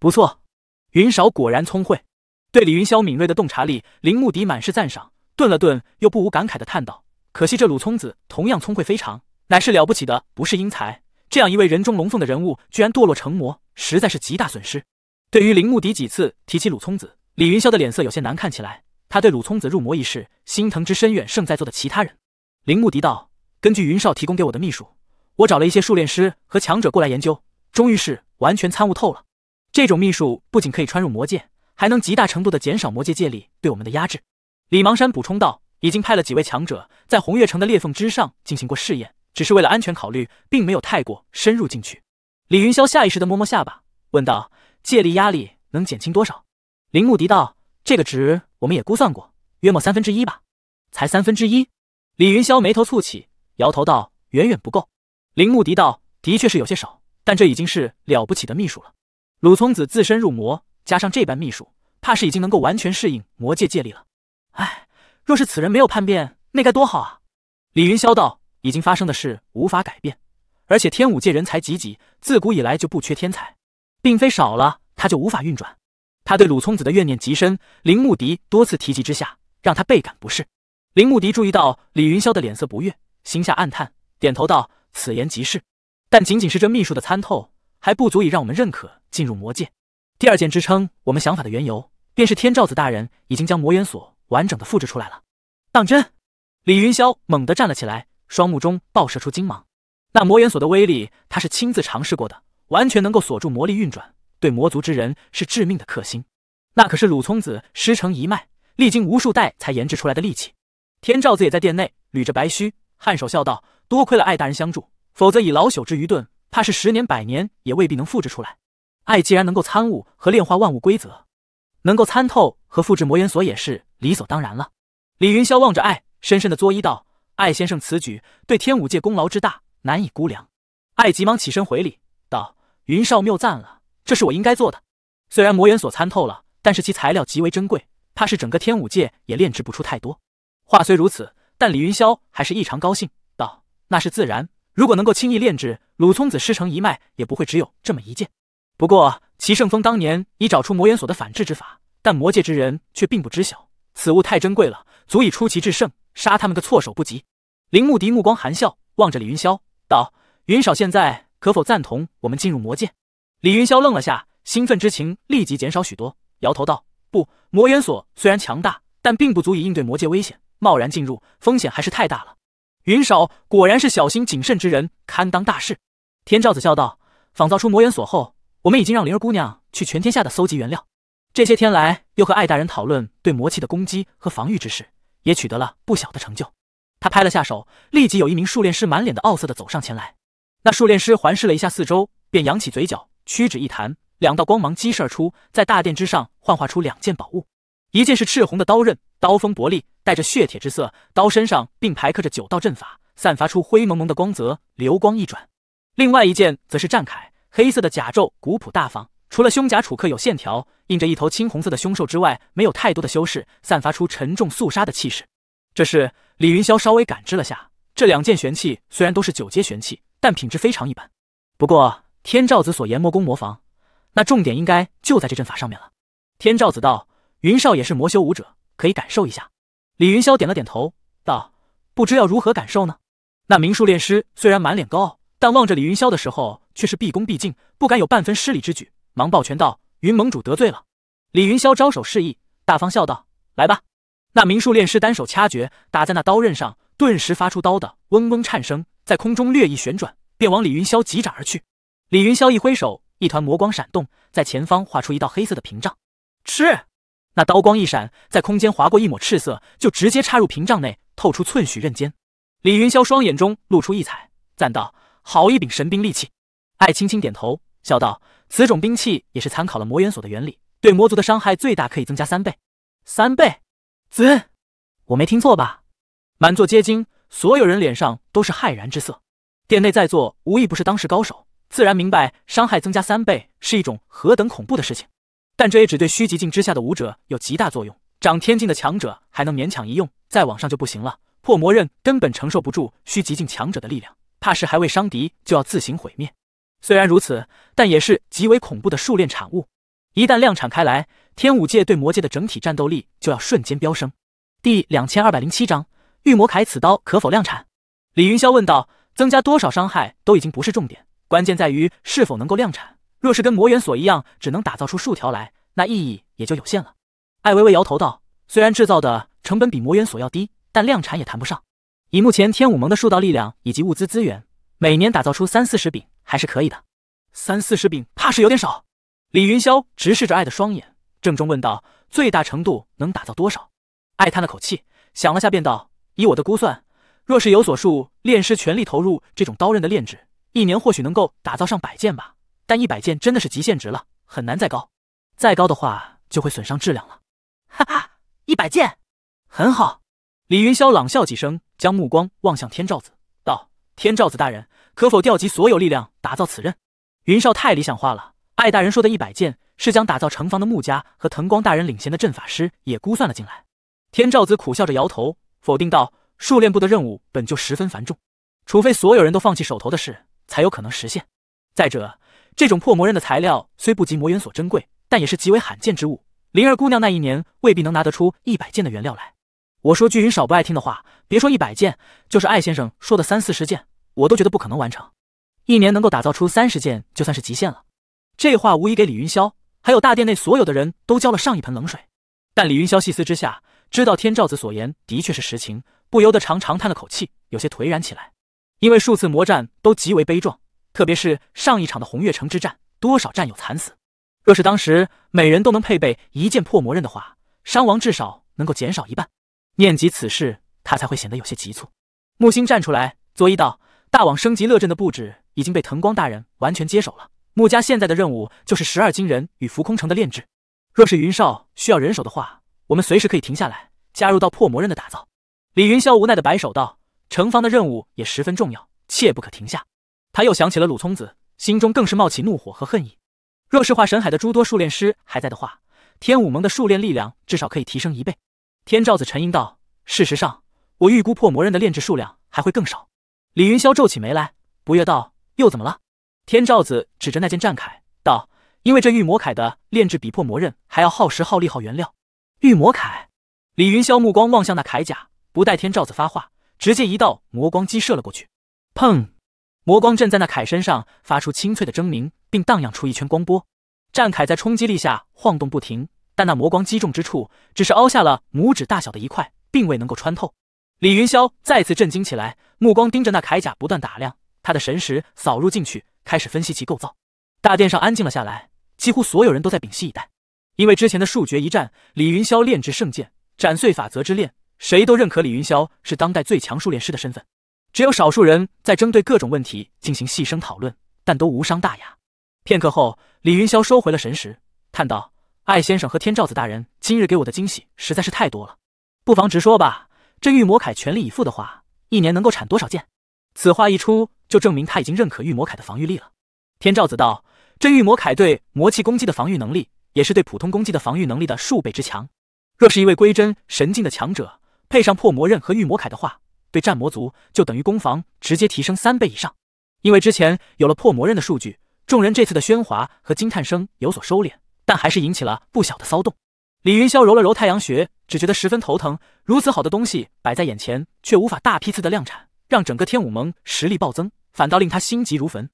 不错，云少果然聪慧，对李云霄敏锐的洞察力，林穆迪满是赞赏。顿了顿，又不无感慨的叹道：“可惜这鲁聪子同样聪慧非常，乃是了不起的，不是英才。这样一位人中龙凤的人物，居然堕落成魔，实在是极大损失。”对于林穆迪几次提起鲁聪子，李云霄的脸色有些难看起来。他对鲁聪子入魔一事心疼之深，远胜在座的其他人。林穆迪道。根据云少提供给我的秘术，我找了一些术练师和强者过来研究，终于是完全参悟透了。这种秘术不仅可以穿入魔界，还能极大程度的减少魔界界力对我们的压制。李芒山补充道：“已经派了几位强者在红月城的裂缝之上进行过试验，只是为了安全考虑，并没有太过深入进去。”李云霄下意识的摸摸下巴，问道：“借力压力能减轻多少？”林木迪道：“这个值我们也估算过，约莫三分之一吧。”“才三分之一？”李云霄眉头蹙起。摇头道：“远远不够。”铃木迪道：“的确是有些少，但这已经是了不起的秘术了。鲁聪子自身入魔，加上这般秘术，怕是已经能够完全适应魔界界力了。唉，若是此人没有叛变，那该多好啊！”李云霄道：“已经发生的事无法改变，而且天武界人才济济，自古以来就不缺天才，并非少了他就无法运转。他对鲁聪子的怨念极深，铃木迪多次提及之下，让他倍感不适。铃木迪注意到李云霄的脸色不悦。”心下暗叹，点头道：“此言极是，但仅仅是这秘术的参透，还不足以让我们认可进入魔界。第二件支撑我们想法的缘由，便是天照子大人已经将魔元锁完整的复制出来了。”当真！李云霄猛地站了起来，双目中爆射出金芒。那魔元锁的威力，他是亲自尝试过的，完全能够锁住魔力运转，对魔族之人是致命的克星。那可是鲁聪子师承一脉，历经无数代才研制出来的利器。天照子也在殿内捋着白须。颔首笑道：“多亏了艾大人相助，否则以老朽之愚钝，怕是十年百年也未必能复制出来。艾既然能够参悟和炼化万物规则，能够参透和复制魔元锁也是理所当然了。”李云霄望着艾，深深的作揖道：“艾先生此举对天武界功劳之大，难以估量。”艾急忙起身回礼道：“云少谬赞了，这是我应该做的。虽然魔元锁参透了，但是其材料极为珍贵，怕是整个天武界也炼制不出太多。”话虽如此。但李云霄还是异常高兴，道：“那是自然。如果能够轻易炼制，鲁聪子师承一脉也不会只有这么一件。不过，齐圣峰当年已找出魔元锁的反制之法，但魔界之人却并不知晓。此物太珍贵了，足以出奇制胜，杀他们个措手不及。”林牧笛目光含笑，望着李云霄，道：“云少，现在可否赞同我们进入魔界？”李云霄愣了下，兴奋之情立即减少许多，摇头道：“不，魔元锁虽然强大，但并不足以应对魔界危险。”贸然进入，风险还是太大了。云少果然是小心谨慎之人，堪当大事。天照子笑道：“仿造出魔元锁后，我们已经让灵儿姑娘去全天下的搜集原料。这些天来，又和艾大人讨论对魔气的攻击和防御之事，也取得了不小的成就。”他拍了下手，立即有一名术炼师满脸的傲色的走上前来。那术炼师环视了一下四周，便扬起嘴角，屈指一弹，两道光芒激射而出，在大殿之上幻化出两件宝物，一件是赤红的刀刃。刀锋薄利，带着血铁之色，刀身上并排刻着九道阵法，散发出灰蒙蒙的光泽，流光一转。另外一件则是战铠，黑色的甲胄，古朴大方，除了胸甲处刻有线条，印着一头青红色的凶兽之外，没有太多的修饰，散发出沉重肃杀的气势。这是李云霄稍微感知了下，这两件玄器虽然都是九阶玄器，但品质非常一般。不过天照子所研魔功魔防，那重点应该就在这阵法上面了。天照子道：“云少也是魔修武者。”可以感受一下，李云霄点了点头，道：“不知要如何感受呢？”那明术炼师虽然满脸高傲，但望着李云霄的时候却是毕恭毕敬，不敢有半分失礼之举，忙抱拳道：“云盟主得罪了。”李云霄招手示意，大方笑道：“来吧。”那明术炼师单手掐诀，打在那刀刃上，顿时发出刀的嗡嗡颤声，在空中略一旋转，便往李云霄疾斩而去。李云霄一挥手，一团魔光闪动，在前方画出一道黑色的屏障。吃。那刀光一闪，在空间划过一抹赤色，就直接插入屏障内，透出寸许刃尖。李云霄双眼中露出异彩，赞道：“好一柄神兵利器！”艾轻轻点头，笑道：“此种兵器也是参考了魔元锁的原理，对魔族的伤害最大，可以增加三倍。”三倍？尊，我没听错吧？满座皆惊，所有人脸上都是骇然之色。殿内在座无一不是当时高手，自然明白伤害增加三倍是一种何等恐怖的事情。但这也只对虚极境之下的武者有极大作用，长天境的强者还能勉强一用，再往上就不行了。破魔刃根本承受不住虚极境强者的力量，怕是还未伤敌就要自行毁灭。虽然如此，但也是极为恐怖的数炼产物，一旦量产开来，天武界对魔界的整体战斗力就要瞬间飙升。第两千二百零七章：御魔铠，此刀可否量产？李云霄问道。增加多少伤害都已经不是重点，关键在于是否能够量产。若是跟魔元索一样，只能打造出数条来，那意义也就有限了。艾微微摇头道：“虽然制造的成本比魔元索要低，但量产也谈不上。以目前天武盟的术道力量以及物资资源，每年打造出三四十柄还是可以的。三四十柄怕是有点少。”李云霄直视着艾的双眼，郑重问道：“最大程度能打造多少？”艾叹了口气，想了下便道：“以我的估算，若是有所数炼师全力投入这种刀刃的炼制，一年或许能够打造上百件吧。”但一百件真的是极限值了，很难再高，再高的话就会损伤质量了。哈哈，一百件，很好。李云霄冷笑几声，将目光望向天照子，道：“天照子大人，可否调集所有力量打造此刃？”云少太理想化了，艾大人说的一百件是将打造城防的穆家和藤光大人领衔的阵法师也估算了进来。天照子苦笑着摇头，否定道：“术练部的任务本就十分繁重，除非所有人都放弃手头的事，才有可能实现。再者。”这种破魔刃的材料虽不及魔元所珍贵，但也是极为罕见之物。灵儿姑娘那一年未必能拿得出一百件的原料来。我说巨云少不爱听的话，别说一百件，就是艾先生说的三四十件，我都觉得不可能完成。一年能够打造出三十件就算是极限了。这话无疑给李云霄还有大殿内所有的人都浇了上一盆冷水。但李云霄细思之下，知道天照子所言的确是实情，不由得长长叹了口气，有些颓然起来。因为数次魔战都极为悲壮。特别是上一场的红月城之战，多少战友惨死。若是当时每人都能配备一件破魔刃的话，伤亡至少能够减少一半。念及此事，他才会显得有些急促。木星站出来，作揖道：“大网升级乐阵的布置已经被藤光大人完全接手了。木家现在的任务就是十二金人与浮空城的炼制。若是云少需要人手的话，我们随时可以停下来加入到破魔刃的打造。”李云霄无奈的摆手道：“城防的任务也十分重要，切不可停下。”他又想起了鲁聪子，心中更是冒起怒火和恨意。若是化神海的诸多术炼师还在的话，天武盟的术炼力量至少可以提升一倍。天照子沉吟道：“事实上，我预估破魔刃的炼制数量还会更少。”李云霄皱起眉来，不悦道：“又怎么了？”天照子指着那件战铠道：“因为这御魔铠的炼制比破魔刃还要耗时、耗力、耗原料。”御魔铠。李云霄目光望向那铠甲，不待天照子发话，直接一道魔光击射了过去。砰！魔光震在那铠身上发出清脆的铮鸣，并荡漾出一圈光波。战铠在冲击力下晃动不停，但那魔光击中之处只是凹下了拇指大小的一块，并未能够穿透。李云霄再次震惊起来，目光盯着那铠甲不断打量，他的神识扫入进去，开始分析其构造。大殿上安静了下来，几乎所有人都在屏息以待，因为之前的数决一战，李云霄炼制圣剑，斩碎法则之链，谁都认可李云霄是当代最强术炼师的身份。只有少数人在针对各种问题进行细声讨论，但都无伤大雅。片刻后，李云霄收回了神识，叹道：“艾先生和天照子大人今日给我的惊喜实在是太多了，不妨直说吧。这御魔铠全力以赴的话，一年能够产多少件？”此话一出，就证明他已经认可御魔铠的防御力了。天照子道：“这御魔铠对魔气攻击的防御能力，也是对普通攻击的防御能力的数倍之强。若是一位归真神境的强者，配上破魔刃和御魔铠的话，”对战魔族就等于攻防直接提升三倍以上，因为之前有了破魔刃的数据，众人这次的喧哗和惊叹声有所收敛，但还是引起了不小的骚动。李云霄揉了揉太阳穴，只觉得十分头疼。如此好的东西摆在眼前，却无法大批次的量产，让整个天武盟实力暴增，反倒令他心急如焚。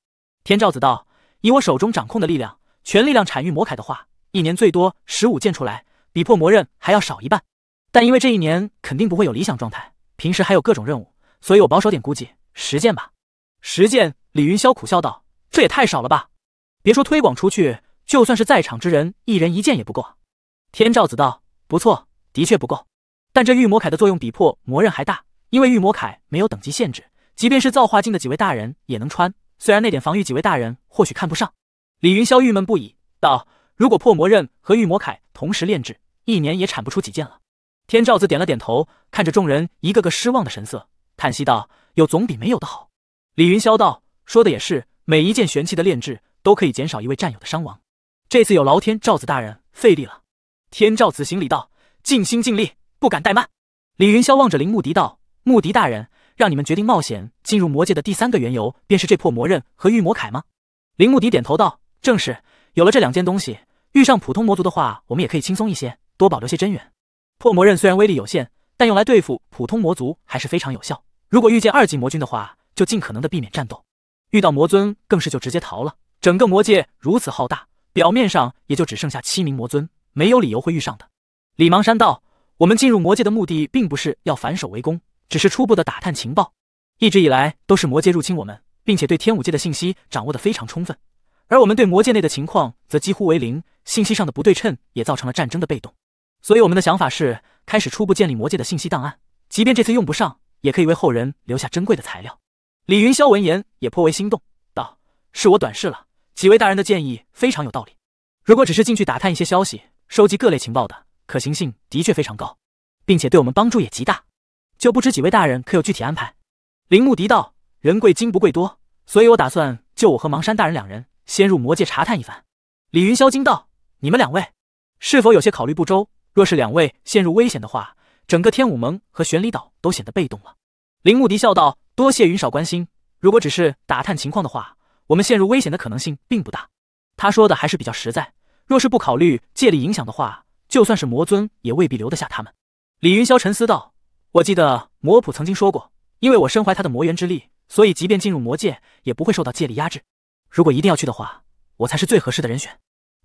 天照子道：“以我手中掌控的力量，全力量产育魔铠的话，一年最多十五件出来，比破魔刃还要少一半。但因为这一年肯定不会有理想状态。”平时还有各种任务，所以我保守点估计十件吧。十件，李云霄苦笑道：“这也太少了吧！别说推广出去，就算是在场之人，一人一件也不够。”天照子道：“不错，的确不够。但这御魔铠的作用比破魔刃还大，因为御魔铠没有等级限制，即便是造化境的几位大人也能穿。虽然那点防御，几位大人或许看不上。”李云霄郁闷不已道：“如果破魔刃和御魔铠同时炼制，一年也产不出几件了。”天照子点了点头，看着众人一个个失望的神色，叹息道：“有总比没有的好。”李云霄道：“说的也是，每一件玄器的炼制都可以减少一位战友的伤亡。这次有劳天照子大人费力了。”天照子行礼道：“尽心尽力，不敢怠慢。”李云霄望着林穆迪道：“穆迪大人，让你们决定冒险进入魔界的第三个缘由，便是这破魔刃和御魔铠吗？”林穆迪点头道：“正是，有了这两件东西，遇上普通魔族的话，我们也可以轻松一些，多保留些真元。”破魔刃虽然威力有限，但用来对付普通魔族还是非常有效。如果遇见二级魔君的话，就尽可能的避免战斗；遇到魔尊，更是就直接逃了。整个魔界如此浩大，表面上也就只剩下七名魔尊，没有理由会遇上的。李芒山道：“我们进入魔界的目的并不是要反守为攻，只是初步的打探情报。一直以来都是魔界入侵我们，并且对天武界的信息掌握的非常充分，而我们对魔界内的情况则几乎为零，信息上的不对称也造成了战争的被动。”所以我们的想法是开始初步建立魔界的信息档案，即便这次用不上，也可以为后人留下珍贵的材料。李云霄闻言也颇为心动，道：“是我短视了，几位大人的建议非常有道理。如果只是进去打探一些消息，收集各类情报的可行性的确非常高，并且对我们帮助也极大。就不知几位大人可有具体安排？”林木迪道：“人贵精不贵多，所以我打算就我和芒山大人两人先入魔界查探一番。”李云霄惊道：“你们两位是否有些考虑不周？”若是两位陷入危险的话，整个天武盟和玄离岛都显得被动了。林木迪笑道：“多谢云少关心，如果只是打探情况的话，我们陷入危险的可能性并不大。”他说的还是比较实在。若是不考虑借力影响的话，就算是魔尊也未必留得下他们。李云霄沉思道：“我记得魔普曾经说过，因为我身怀他的魔元之力，所以即便进入魔界，也不会受到借力压制。如果一定要去的话，我才是最合适的人选。”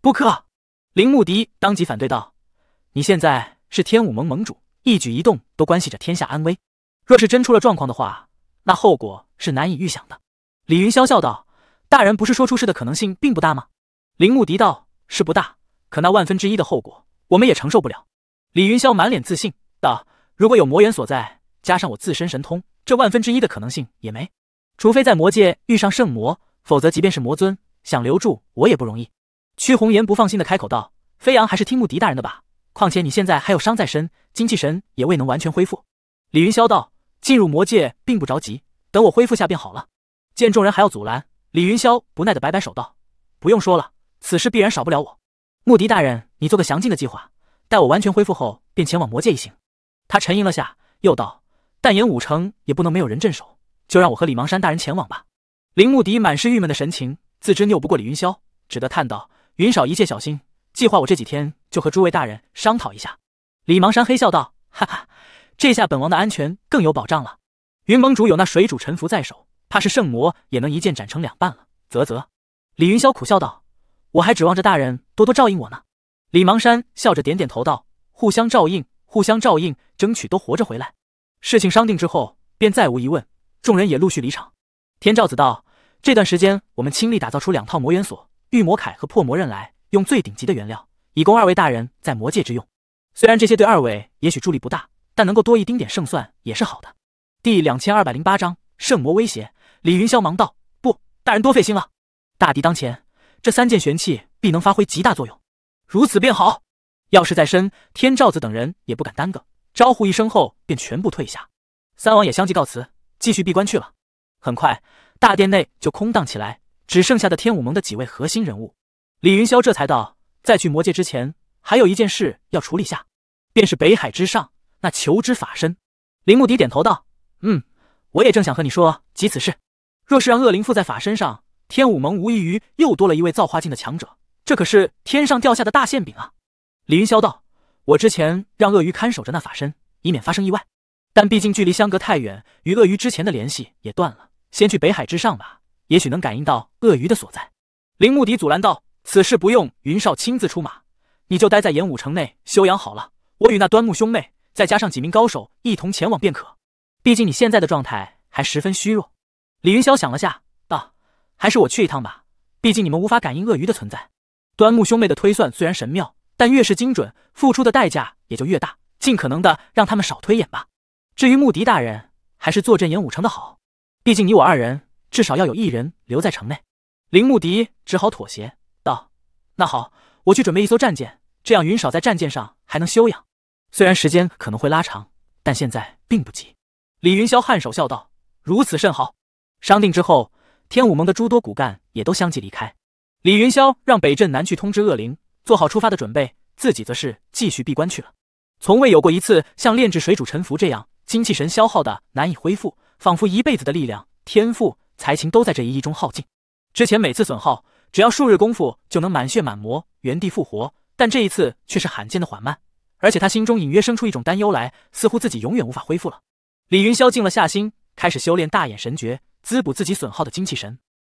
不可！林木迪当即反对道。你现在是天武盟盟主，一举一动都关系着天下安危。若是真出了状况的话，那后果是难以预想的。李云霄笑道：“大人不是说出事的可能性并不大吗？”铃木迪道：“是不大，可那万分之一的后果，我们也承受不了。”李云霄满脸自信道：“如果有魔元所在，加上我自身神通，这万分之一的可能性也没。除非在魔界遇上圣魔，否则即便是魔尊，想留住我也不容易。”曲红颜不放心的开口道：“飞扬还是听穆迪大人的吧。”况且你现在还有伤在身，精气神也未能完全恢复。李云霄道：“进入魔界并不着急，等我恢复下便好了。”见众人还要阻拦，李云霄不耐的摆摆手道：“不用说了，此事必然少不了我。穆迪大人，你做个详尽的计划，待我完全恢复后便前往魔界一行。”他沉吟了下，又道：“但言武城也不能没有人镇守，就让我和李芒山大人前往吧。”林穆迪满是郁闷的神情，自知拗不过李云霄，只得叹道：“云少，一切小心。”计划我这几天就和诸位大人商讨一下。”李芒山黑笑道：“哈哈，这下本王的安全更有保障了。云盟主有那水主沉浮在手，怕是圣魔也能一剑斩成两半了。”啧啧，李云霄苦笑道：“我还指望着大人多多照应我呢。”李芒山笑着点点头道：“互相照应，互相照应，争取都活着回来。”事情商定之后，便再无疑问。众人也陆续离场。天照子道：“这段时间，我们倾力打造出两套魔元锁、御魔铠和破魔刃来。”用最顶级的原料，以供二位大人在魔界之用。虽然这些对二位也许助力不大，但能够多一丁点胜算也是好的。第两千二百零八章圣魔威胁。李云霄忙道：“不，大人多费心了。大敌当前，这三件玄器必能发挥极大作用。如此便好。”要是在身，天照子等人也不敢耽搁，招呼一声后便全部退下。三王也相继告辞，继续闭关去了。很快，大殿内就空荡起来，只剩下的天武盟的几位核心人物。李云霄这才道：“在去魔界之前，还有一件事要处理下，便是北海之上那求知法身。”林木迪点头道：“嗯，我也正想和你说及此事。若是让恶灵附在法身上，天武盟无异于又多了一位造化境的强者，这可是天上掉下的大馅饼啊！”李云霄道：“我之前让鳄鱼看守着那法身，以免发生意外。但毕竟距离相隔太远，与鳄鱼之前的联系也断了。先去北海之上吧，也许能感应到鳄鱼的所在。”林木迪阻拦道。此事不用云少亲自出马，你就待在演武城内休养好了。我与那端木兄妹再加上几名高手一同前往便可。毕竟你现在的状态还十分虚弱。李云霄想了下，道：“还是我去一趟吧，毕竟你们无法感应鳄鱼的存在。”端木兄妹的推算虽然神妙，但越是精准，付出的代价也就越大。尽可能的让他们少推演吧。至于穆迪大人，还是坐镇演武城的好。毕竟你我二人至少要有一人留在城内。林穆迪只好妥协。那好，我去准备一艘战舰，这样云少在战舰上还能休养。虽然时间可能会拉长，但现在并不急。李云霄颔首笑道：“如此甚好。”商定之后，天武盟的诸多骨干也都相继离开。李云霄让北镇南去通知恶灵，做好出发的准备，自己则是继续闭关去了。从未有过一次像炼制水主沉浮这样精气神消耗的难以恢复，仿佛一辈子的力量、天赋、才情都在这一役中耗尽。之前每次损耗。只要数日功夫就能满血满魔原地复活，但这一次却是罕见的缓慢，而且他心中隐约生出一种担忧来，似乎自己永远无法恢复了。李云霄静了下心，开始修炼大眼神诀，滋补自己损耗的精气神。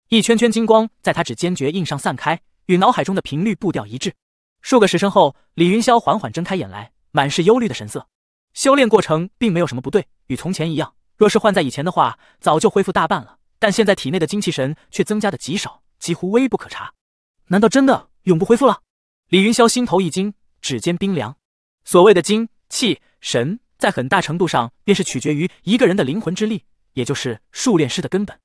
一圈圈金光在他指尖诀印上散开，与脑海中的频率步调一致。数个时辰后，李云霄缓缓睁开眼来，满是忧虑的神色。修炼过程并没有什么不对，与从前一样。若是换在以前的话，早就恢复大半了，但现在体内的精气神却增加的极少。几乎微不可察，难道真的永不恢复了？李云霄心头一惊，指尖冰凉。所谓的精气神，在很大程度上便是取决于一个人的灵魂之力，也就是术练师的根本。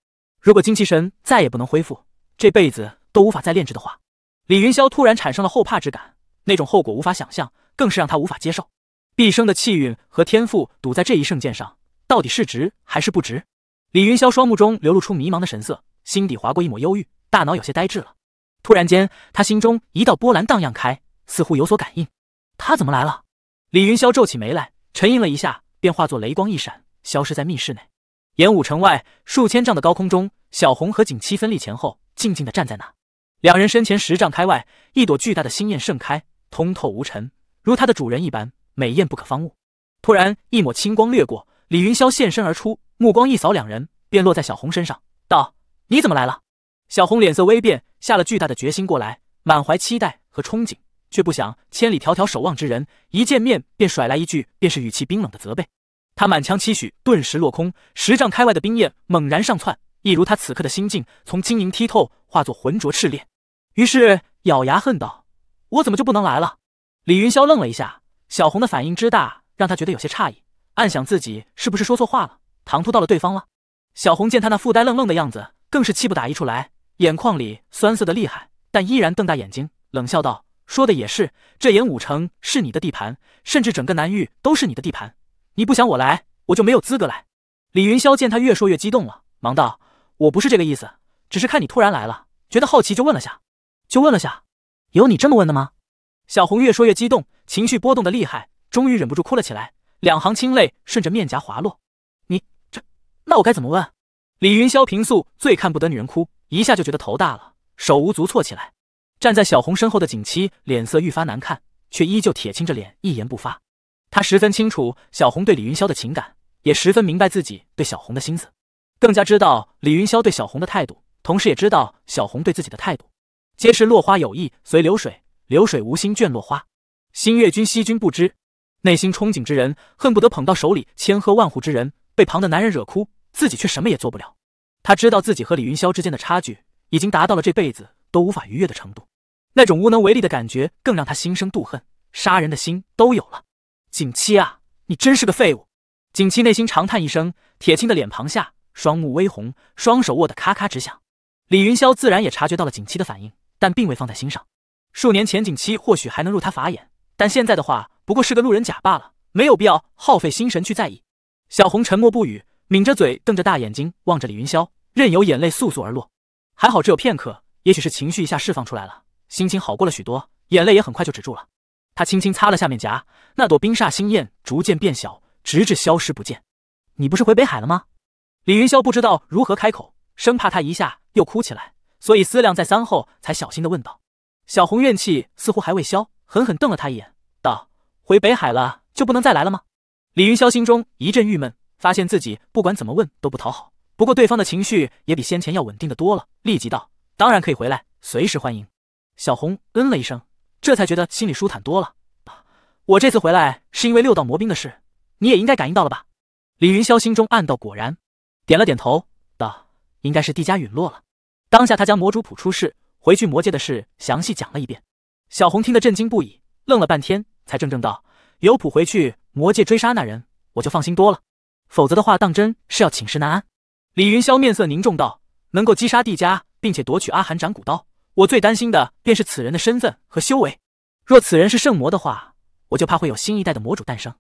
如果精气神再也不能恢复，这辈子都无法再炼制的话，李云霄突然产生了后怕之感。那种后果无法想象，更是让他无法接受。毕生的气运和天赋赌在这一圣剑上，到底是值还是不值？李云霄双目中流露出迷茫的神色，心底划过一抹忧郁。大脑有些呆滞了，突然间，他心中一道波澜荡漾开，似乎有所感应。他怎么来了？李云霄皱起眉来，沉吟了一下，便化作雷光一闪，消失在密室内。演武城外数千丈的高空中，小红和景七分立前后，静静的站在那。两人身前十丈开外，一朵巨大的星焰盛开，通透无尘，如它的主人一般美艳不可方物。突然，一抹青光掠过，李云霄现身而出，目光一扫两人，便落在小红身上，道：“你怎么来了？”小红脸色微变，下了巨大的决心过来，满怀期待和憧憬，却不想千里迢迢守望之人一见面便甩来一句，便是语气冰冷的责备。他满腔期许顿时落空，十丈开外的冰焰猛然上窜，一如他此刻的心境，从晶莹剔透化作浑浊炽烈。于是咬牙恨道：“我怎么就不能来了？”李云霄愣了一下，小红的反应之大，让他觉得有些诧异，暗想自己是不是说错话了，唐突到了对方了。小红见他那富呆愣愣的样子，更是气不打一处来。眼眶里酸涩的厉害，但依然瞪大眼睛，冷笑道：“说的也是，这演武城是你的地盘，甚至整个南域都是你的地盘。你不想我来，我就没有资格来。”李云霄见他越说越激动了，忙道：“我不是这个意思，只是看你突然来了，觉得好奇就问了下，就问了下。有你这么问的吗？”小红越说越激动，情绪波动的厉害，终于忍不住哭了起来，两行清泪顺着面颊滑落。你这，那我该怎么问？李云霄平素最看不得女人哭，一下就觉得头大了，手无足措起来。站在小红身后的景七脸色愈发难看，却依旧铁青着脸，一言不发。他十分清楚小红对李云霄的情感，也十分明白自己对小红的心思，更加知道李云霄对小红的态度，同时也知道小红对自己的态度。皆是落花有意随流水，流水无心眷落花。心悦君惜君不知，内心憧憬之人恨不得捧到手里，千呵万户之人被旁的男人惹哭。自己却什么也做不了，他知道自己和李云霄之间的差距已经达到了这辈子都无法逾越的程度，那种无能为力的感觉更让他心生妒恨，杀人的心都有了。景七啊，你真是个废物！景七内心长叹一声，铁青的脸庞下，双目微红，双手握得咔咔直响。李云霄自然也察觉到了景七的反应，但并未放在心上。数年前景七或许还能入他法眼，但现在的话，不过是个路人甲罢了，没有必要耗费心神去在意。小红沉默不语。抿着嘴，瞪着大眼睛望着李云霄，任由眼泪簌簌而落。还好只有片刻，也许是情绪一下释放出来了，心情好过了许多，眼泪也很快就止住了。他轻轻擦了下面颊，那朵冰煞星焰逐渐变小，直至消失不见。你不是回北海了吗？李云霄不知道如何开口，生怕他一下又哭起来，所以思量再三后，才小心的问道。小红怨气似乎还未消，狠狠瞪了他一眼，道：“回北海了就不能再来了吗？”李云霄心中一阵郁闷。发现自己不管怎么问都不讨好，不过对方的情绪也比先前要稳定的多了。立即道：“当然可以回来，随时欢迎。”小红嗯了一声，这才觉得心里舒坦多了。我这次回来是因为六道魔兵的事，你也应该感应到了吧？李云霄心中暗道，果然，点了点头，道：“应该是帝家陨落了。”当下他将魔主谱出世、回去魔界的事详细讲了一遍。小红听得震惊不已，愣了半天，才怔怔道：“有谱回去魔界追杀那人，我就放心多了。”否则的话，当真是要寝食难安。李云霄面色凝重道：“能够击杀帝家，并且夺取阿寒斩骨刀，我最担心的便是此人的身份和修为。若此人是圣魔的话，我就怕会有新一代的魔主诞生。”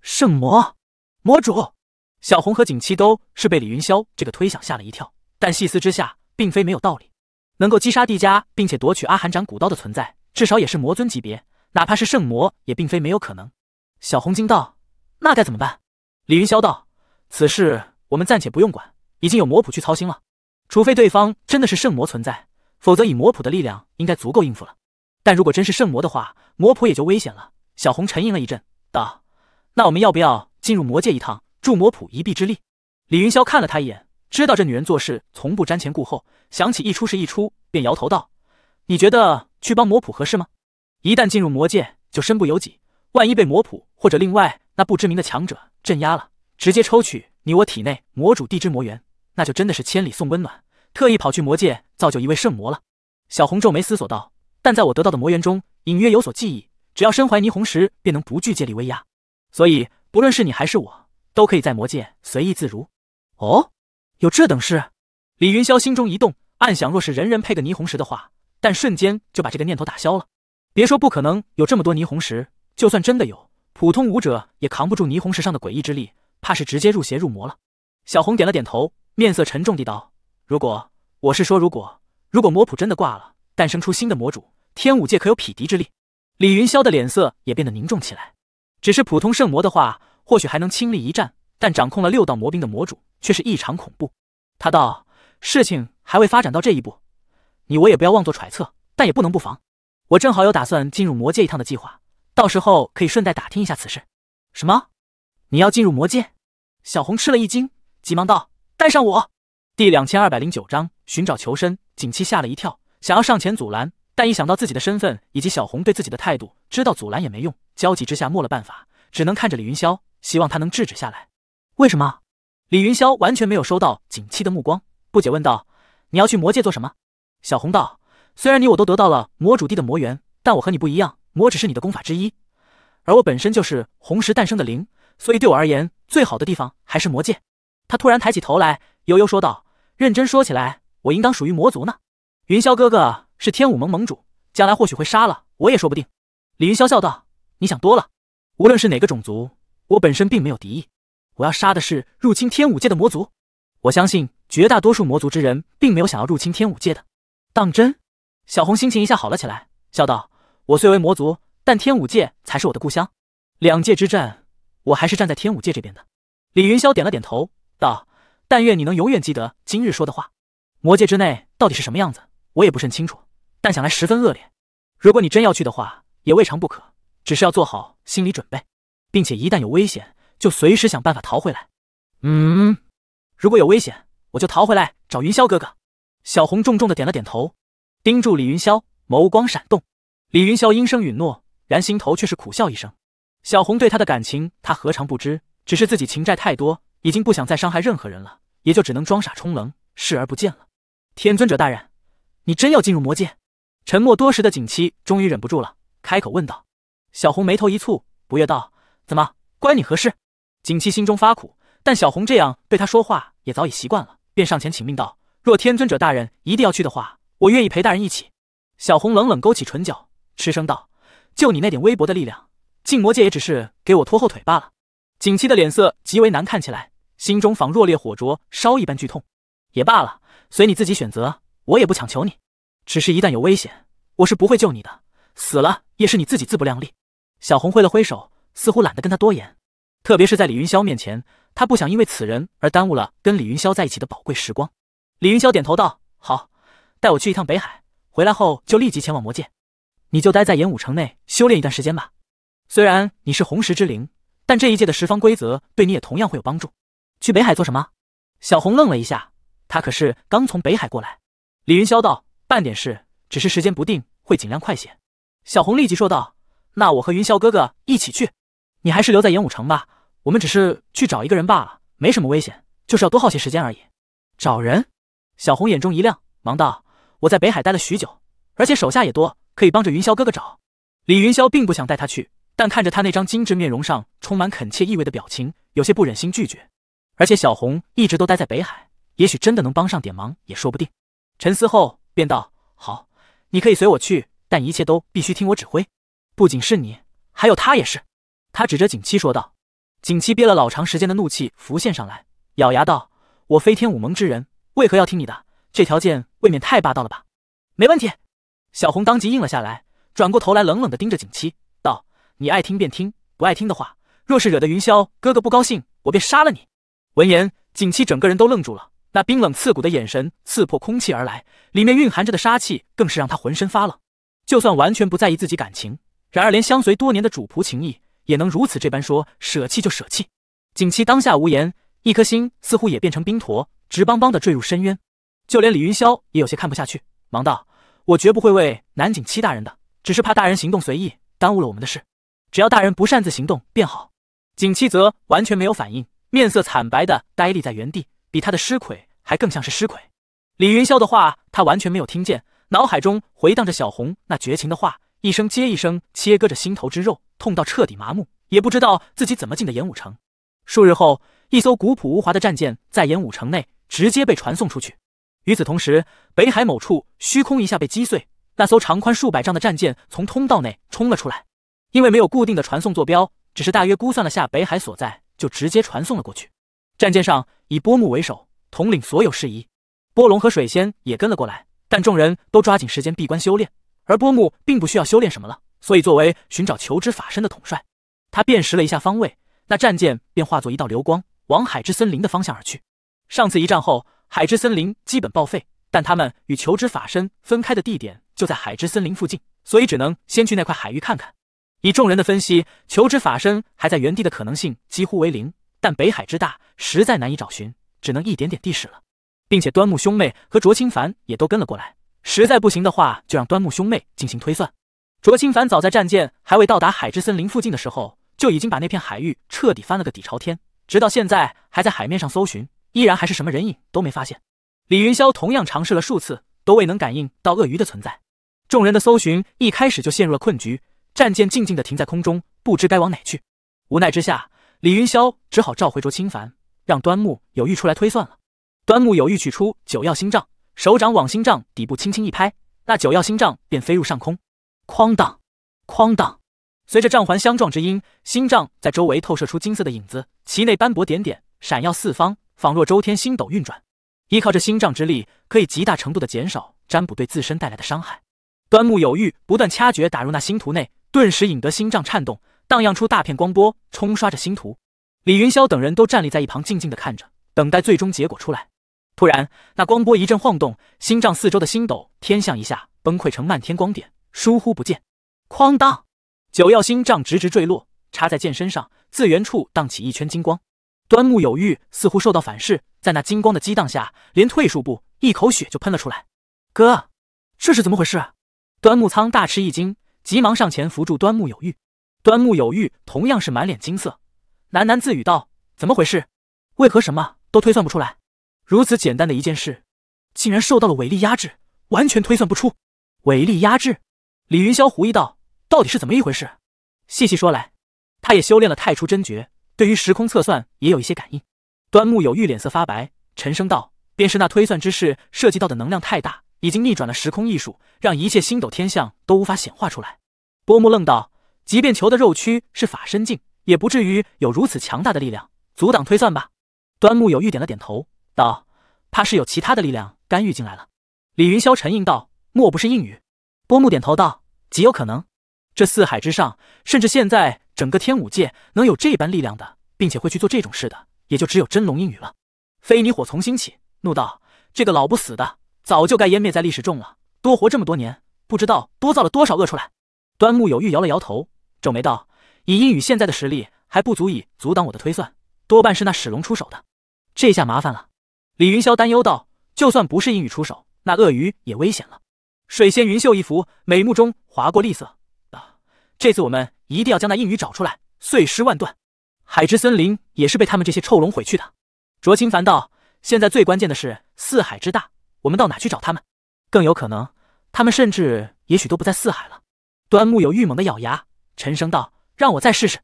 圣魔、魔主，小红和景七都是被李云霄这个推想吓了一跳，但细思之下，并非没有道理。能够击杀帝家，并且夺取阿寒斩骨刀的存在，至少也是魔尊级别，哪怕是圣魔，也并非没有可能。小红惊道：“那该怎么办？”李云霄道。此事我们暂且不用管，已经有魔普去操心了。除非对方真的是圣魔存在，否则以魔普的力量应该足够应付了。但如果真是圣魔的话，魔普也就危险了。小红沉吟了一阵，道：“那我们要不要进入魔界一趟，助魔普一臂之力？”李云霄看了他一眼，知道这女人做事从不瞻前顾后，想起一出是一出，便摇头道：“你觉得去帮魔普合适吗？一旦进入魔界，就身不由己，万一被魔普或者另外那不知名的强者镇压了。”直接抽取你我体内魔主地之魔元，那就真的是千里送温暖，特意跑去魔界造就一位圣魔了。小红皱眉思索道：“但在我得到的魔元中，隐约有所记忆，只要身怀霓虹石，便能不惧借力威压。所以，不论是你还是我，都可以在魔界随意自如。”哦，有这等事？李云霄心中一动，暗想：若是人人配个霓虹石的话，但瞬间就把这个念头打消了。别说不可能有这么多霓虹石，就算真的有，普通武者也扛不住霓虹石上的诡异之力。怕是直接入邪入魔了。小红点了点头，面色沉重地道：“如果我是说如果如果魔谱真的挂了，诞生出新的魔主，天武界可有匹敌之力？”李云霄的脸色也变得凝重起来。只是普通圣魔的话，或许还能亲力一战，但掌控了六道魔兵的魔主却是异常恐怖。他道：“事情还未发展到这一步，你我也不要妄作揣测，但也不能不防。我正好有打算进入魔界一趟的计划，到时候可以顺带打听一下此事。”什么？你要进入魔界？小红吃了一惊，急忙道：“带上我！”第两千二百零九章寻找求生。景七吓了一跳，想要上前阻拦，但一想到自己的身份以及小红对自己的态度，知道阻拦也没用。焦急之下，没了办法，只能看着李云霄，希望他能制止下来。为什么？李云霄完全没有收到景七的目光，不解问道：“你要去魔界做什么？”小红道：“虽然你我都得到了魔主地的魔元，但我和你不一样，魔只是你的功法之一，而我本身就是红石诞生的灵。”所以，对我而言，最好的地方还是魔界。他突然抬起头来，悠悠说道：“认真说起来，我应当属于魔族呢。”云霄哥哥是天武盟盟主，将来或许会杀了我也说不定。李云霄笑道：“你想多了，无论是哪个种族，我本身并没有敌意。我要杀的是入侵天武界的魔族。我相信绝大多数魔族之人并没有想要入侵天武界的。”当真？小红心情一下好了起来，笑道：“我虽为魔族，但天武界才是我的故乡。两界之战。”我还是站在天武界这边的。李云霄点了点头，道：“但愿你能永远记得今日说的话。魔界之内到底是什么样子，我也不甚清楚，但想来十分恶劣。如果你真要去的话，也未尝不可，只是要做好心理准备，并且一旦有危险，就随时想办法逃回来。”嗯，如果有危险，我就逃回来找云霄哥哥。小红重重的点了点头，盯住李云霄，眸光闪动。李云霄应声允诺，然心头却是苦笑一声。小红对他的感情，他何尝不知？只是自己情债太多，已经不想再伤害任何人了，也就只能装傻充愣，视而不见了。天尊者大人，你真要进入魔界？沉默多时的景七终于忍不住了，开口问道。小红眉头一蹙，不悦道：“怎么，关你何事？”景七心中发苦，但小红这样对他说话，也早已习惯了，便上前请命道：“若天尊者大人一定要去的话，我愿意陪大人一起。”小红冷冷勾起唇角，嗤声道：“就你那点微薄的力量。”进魔界也只是给我拖后腿罢了。景七的脸色极为难看，起来心中仿若烈火灼烧一般剧痛。也罢了，随你自己选择，我也不强求你。只是一旦有危险，我是不会救你的。死了也是你自己自不量力。小红挥了挥手，似乎懒得跟他多言。特别是在李云霄面前，他不想因为此人而耽误了跟李云霄在一起的宝贵时光。李云霄点头道：“好，带我去一趟北海，回来后就立即前往魔界。你就待在演武城内修炼一段时间吧。”虽然你是红石之灵，但这一届的十方规则对你也同样会有帮助。去北海做什么？小红愣了一下，她可是刚从北海过来。李云霄道：“办点事，只是时间不定，会尽量快些。”小红立即说道：“那我和云霄哥哥一起去，你还是留在演武城吧。我们只是去找一个人罢了，没什么危险，就是要多耗些时间而已。”找人？小红眼中一亮，忙道：“我在北海待了许久，而且手下也多，可以帮着云霄哥哥找。”李云霄并不想带他去。但看着他那张精致面容上充满恳切意味的表情，有些不忍心拒绝。而且小红一直都待在北海，也许真的能帮上点忙，也说不定。沉思后，便道：“好，你可以随我去，但一切都必须听我指挥。不仅是你，还有他也是。”他指着景七说道。景七憋了老长时间的怒气浮现上来，咬牙道：“我飞天武盟之人为何要听你的？这条件未免太霸道了吧？”没问题，小红当即应了下来，转过头来冷冷的盯着景七。你爱听便听，不爱听的话，若是惹得云霄哥哥不高兴，我便杀了你。闻言，景七整个人都愣住了，那冰冷刺骨的眼神刺破空气而来，里面蕴含着的杀气更是让他浑身发冷。就算完全不在意自己感情，然而连相随多年的主仆情谊也能如此这般说舍弃就舍弃。景七当下无言，一颗心似乎也变成冰坨，直邦邦的坠入深渊。就连李云霄也有些看不下去，忙道：“我绝不会为南景七大人的，只是怕大人行动随意，耽误了我们的事。”只要大人不擅自行动便好。景七则完全没有反应，面色惨白的呆立在原地，比他的尸魁还更像是尸魁。李云霄的话他完全没有听见，脑海中回荡着小红那绝情的话，一声接一声切割着心头之肉，痛到彻底麻木，也不知道自己怎么进的演武城。数日后，一艘古朴无华的战舰在演武城内直接被传送出去。与此同时，北海某处虚空一下被击碎，那艘长宽数百丈的战舰从通道内冲了出来。因为没有固定的传送坐标，只是大约估算了下北海所在，就直接传送了过去。战舰上以波木为首，统领所有事宜。波龙和水仙也跟了过来，但众人都抓紧时间闭关修炼。而波木并不需要修炼什么了，所以作为寻找求知法身的统帅，他辨识了一下方位，那战舰便化作一道流光，往海之森林的方向而去。上次一战后，海之森林基本报废，但他们与求知法身分开的地点就在海之森林附近，所以只能先去那块海域看看。以众人的分析，求知法身还在原地的可能性几乎为零。但北海之大，实在难以找寻，只能一点点地试了。并且端木兄妹和卓清凡也都跟了过来。实在不行的话，就让端木兄妹进行推算。卓清凡早在战舰还未到达海之森林附近的时候，就已经把那片海域彻底翻了个底朝天，直到现在还在海面上搜寻，依然还是什么人影都没发现。李云霄同样尝试了数次，都未能感应到鳄鱼的存在。众人的搜寻一开始就陷入了困局。战舰静静地停在空中，不知该往哪去。无奈之下，李云霄只好召回卓清凡，让端木有玉出来推算了。端木有玉取出九曜星杖，手掌往星杖底部轻轻一拍，那九曜星杖便飞入上空。哐当，哐当，随着杖环相撞之音，星杖在周围透射出金色的影子，其内斑驳点点，闪耀四方，仿若周天星斗运转。依靠着星杖之力，可以极大程度的减少占卜对自身带来的伤害。端木有玉不断掐诀，打入那星图内。顿时引得心脏颤动，荡漾出大片光波，冲刷着星图。李云霄等人都站立在一旁，静静的看着，等待最终结果出来。突然，那光波一阵晃动，心脏四周的星斗天象一下崩溃成漫天光点，疏忽不见。哐当，九曜星杖直直坠落，插在剑身上，自原处荡起一圈金光。端木有玉似乎受到反噬，在那金光的激荡下，连退数步，一口血就喷了出来。哥，这是怎么回事？端木苍大吃一惊。急忙上前扶住端木有玉，端木有玉同样是满脸惊色，喃喃自语道：“怎么回事？为何什么都推算不出来？如此简单的一件事，竟然受到了伟力压制，完全推算不出。”伟力压制，李云霄狐疑道：“到底是怎么一回事？”细细说来，他也修炼了太初真诀，对于时空测算也有一些感应。端木有玉脸色发白，沉声道：“便是那推算之事，涉及到的能量太大。”已经逆转了时空艺术，让一切星斗天象都无法显化出来。波木愣道：“即便球的肉躯是法身境，也不至于有如此强大的力量阻挡推算吧？”端木有玉点了点头，道：“怕是有其他的力量干预进来了。”李云霄沉吟道：“莫不是应雨？”波木点头道：“极有可能。这四海之上，甚至现在整个天武界，能有这般力量的，并且会去做这种事的，也就只有真龙应雨了。”飞泥火从心起怒道：“这个老不死的！”早就该湮灭在历史中了。多活这么多年，不知道多造了多少恶出来。端木有玉摇了摇头，皱眉道：“以阴雨现在的实力，还不足以阻挡我的推算，多半是那史龙出手的。这下麻烦了。”李云霄担忧道：“就算不是阴雨出手，那鳄鱼也危险了。”水仙云秀一幅，美目中划过厉色：“啊，这次我们一定要将那阴雨找出来，碎尸万段。海之森林也是被他们这些臭龙毁去的。”卓清凡道：“现在最关键的是四海之大。”我们到哪去找他们？更有可能，他们甚至也许都不在四海了。端木有郁猛的咬牙，沉声道：“让我再试试，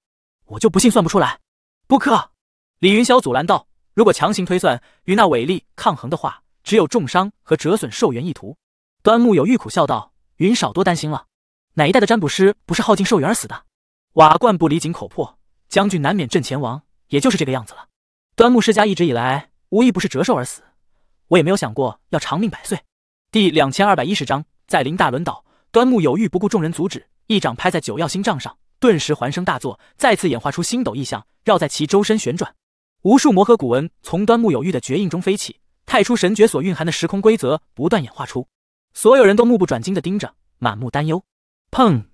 我就不信算不出来。”不可！李云霄阻拦道：“如果强行推算，与那伟力抗衡的话，只有重伤和折损寿元一途。”端木有郁苦笑道：“云少多担心了，哪一代的占卜师不是耗尽寿元而死的？瓦罐不离井口破，将军难免阵前亡，也就是这个样子了。端木世家一直以来，无一不是折寿而死。”我也没有想过要长命百岁。第两千二百一十章，在林大轮岛，端木有玉不顾众人阻止，一掌拍在九曜星杖上，顿时环声大作，再次演化出星斗异象，绕在其周身旋转。无数魔核古文从端木有玉的绝印中飞起，太初神诀所蕴含的时空规则不断演化出。所有人都目不转睛的盯着，满目担忧。砰！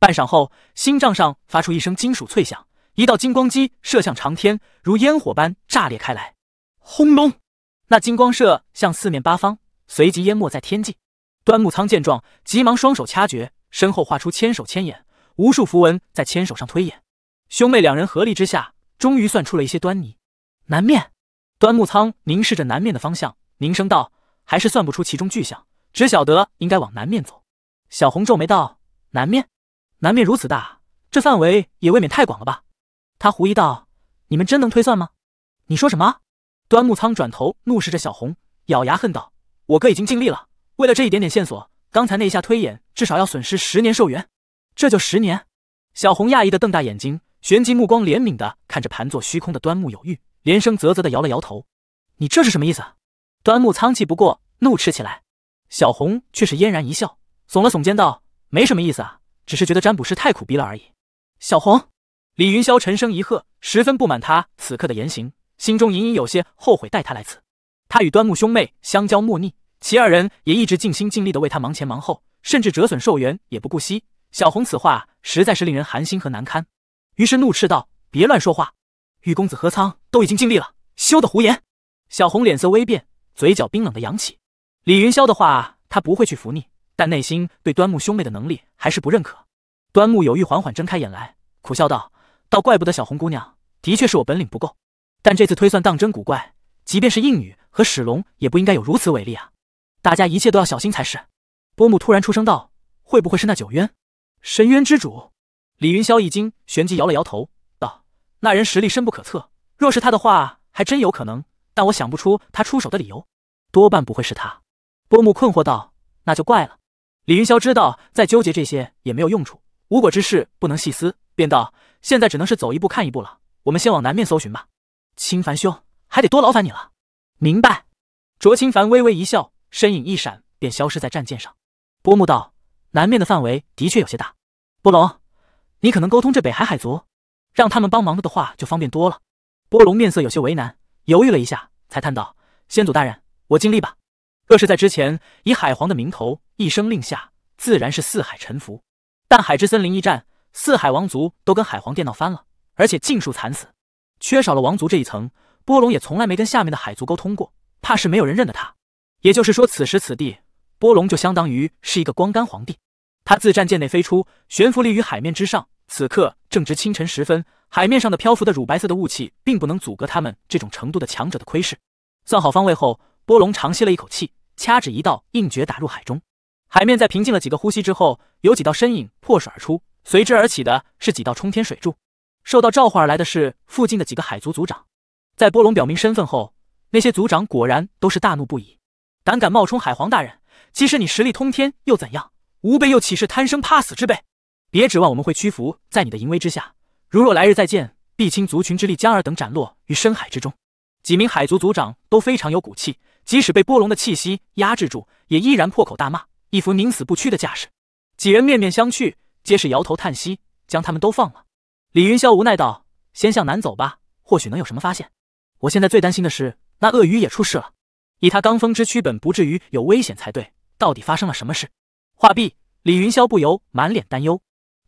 半晌后，星杖上发出一声金属脆响，一道金光击射向长天，如烟火般炸裂开来。轰隆！那金光射向四面八方，随即淹没在天际。端木苍见状，急忙双手掐诀，身后画出千手千眼，无数符文在千手上推演。兄妹两人合力之下，终于算出了一些端倪。南面，端木苍凝视着南面的方向，凝声道：“还是算不出其中巨象，只晓得应该往南面走。”小红皱眉道：“南面？南面如此大，这范围也未免太广了吧？”他狐疑道：“你们真能推算吗？”“你说什么？”端木苍转头怒视着小红，咬牙恨道：“我哥已经尽力了，为了这一点点线索，刚才那一下推演至少要损失十年寿元，这就十年？”小红讶异的瞪大眼睛，旋即目光怜悯的看着盘坐虚空的端木有玉，连声啧啧的摇了摇头：“你这是什么意思？”端木苍气不过，怒斥起来。小红却是嫣然一笑，耸了耸肩道：“没什么意思啊，只是觉得占卜师太苦逼了而已。”小红，李云霄沉声一喝，十分不满他此刻的言行。心中隐隐有些后悔带他来此。他与端木兄妹相交莫逆，其二人也一直尽心尽力的为他忙前忙后，甚至折损寿元也不顾惜。小红此话实在是令人寒心和难堪，于是怒斥道：“别乱说话！玉公子何仓都已经尽力了，休得胡言！”小红脸色微变，嘴角冰冷的扬起。李云霄的话他不会去服逆，但内心对端木兄妹的能力还是不认可。端木有玉缓缓睁开眼来，苦笑道：“倒怪不得小红姑娘，的确是我本领不够。”但这次推算当真古怪，即便是应女和史龙也不应该有如此伟力啊！大家一切都要小心才是。波木突然出声道：“会不会是那九渊，深渊之主？”李云霄一惊，旋即摇了摇头道：“那人实力深不可测，若是他的话，还真有可能。但我想不出他出手的理由，多半不会是他。”波木困惑道：“那就怪了。”李云霄知道再纠结这些也没有用处，无果之事不能细思，便道：“现在只能是走一步看一步了。我们先往南面搜寻吧。”清凡兄，还得多劳烦你了。明白。卓清凡微微一笑，身影一闪，便消失在战舰上。波木道，南面的范围的确有些大。波龙，你可能沟通这北海海族，让他们帮忙的话，就方便多了。波龙面色有些为难，犹豫了一下，才叹道：“先祖大人，我尽力吧。若是在之前，以海皇的名头，一声令下，自然是四海臣服。但海之森林一战，四海王族都跟海皇殿闹翻了，而且尽数惨死。”缺少了王族这一层，波龙也从来没跟下面的海族沟通过，怕是没有人认得他。也就是说，此时此地，波龙就相当于是一个光杆皇帝。他自战舰内飞出，悬浮立于海面之上。此刻正值清晨时分，海面上的漂浮的乳白色的雾气，并不能阻隔他们这种程度的强者的窥视。算好方位后，波龙长吸了一口气，掐指一道印诀打入海中。海面在平静了几个呼吸之后，有几道身影破水而出，随之而起的是几道冲天水柱。受到召唤而来的是附近的几个海族族长，在波龙表明身份后，那些族长果然都是大怒不已，胆敢冒充海皇大人！即使你实力通天又怎样？吾辈又岂是贪生怕死之辈？别指望我们会屈服在你的淫威之下。如若来日再见，必倾族群之力将尔等斩落于深海之中。几名海族族长都非常有骨气，即使被波龙的气息压制住，也依然破口大骂，一副宁死不屈的架势。几人面面相觑，皆是摇头叹息，将他们都放了。李云霄无奈道：“先向南走吧，或许能有什么发现。我现在最担心的是那鳄鱼也出事了。以他罡风之躯，本不至于有危险才对。到底发生了什么事？”话毕，李云霄不由满脸担忧。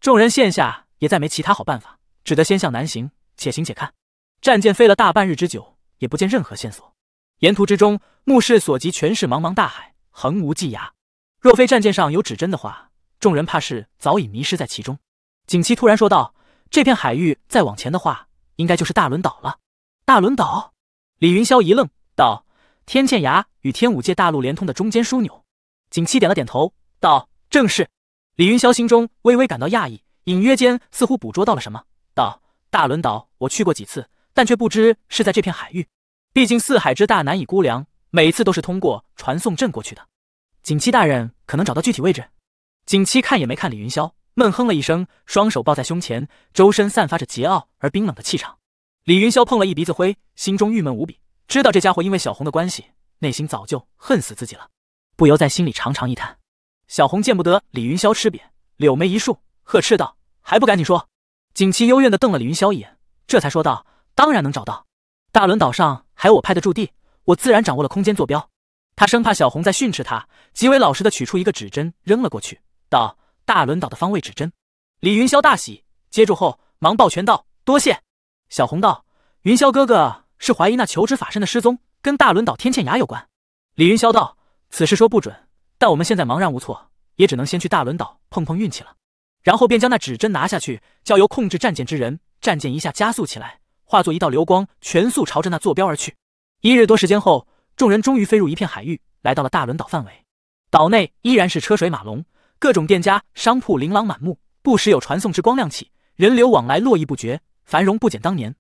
众人现下也再没其他好办法，只得先向南行，且行且看。战舰飞了大半日之久，也不见任何线索。沿途之中，目视所及全是茫茫大海，横无际涯。若非战舰上有指针的话，众人怕是早已迷失在其中。景七突然说道。这片海域再往前的话，应该就是大轮岛了。大轮岛，李云霄一愣，道：“天堑崖与天武界大陆连通的中间枢纽。”景七点了点头，道：“正是。”李云霄心中微微感到讶异，隐约间似乎捕捉到了什么，道：“大轮岛我去过几次，但却不知是在这片海域。毕竟四海之大难以估量，每次都是通过传送阵过去的。景七大人可能找到具体位置？”景七看也没看李云霄。闷哼了一声，双手抱在胸前，周身散发着桀骜而冰冷的气场。李云霄碰了一鼻子灰，心中郁闷无比，知道这家伙因为小红的关系，内心早就恨死自己了，不由在心里长长一叹。小红见不得李云霄吃瘪，柳眉一竖，呵斥道：“还不赶紧说！”景琦幽怨地瞪了李云霄一眼，这才说道：“当然能找到，大轮岛上还有我派的驻地，我自然掌握了空间坐标。”他生怕小红再训斥他，极为老实的取出一个指针扔了过去，道。大轮岛的方位指针，李云霄大喜，接住后忙抱拳道：“多谢。”小红道：“云霄哥哥是怀疑那求知法身的失踪跟大轮岛天堑崖有关。”李云霄道：“此事说不准，但我们现在茫然无措，也只能先去大轮岛碰碰运气了。”然后便将那指针拿下去，交由控制战舰之人。战舰一下加速起来，化作一道流光，全速朝着那坐标而去。一日多时间后，众人终于飞入一片海域，来到了大轮岛范围。岛内依然是车水马龙。各种店家商铺琳琅满目，不时有传送之光亮起，人流往来络绎不绝，繁荣不减当年。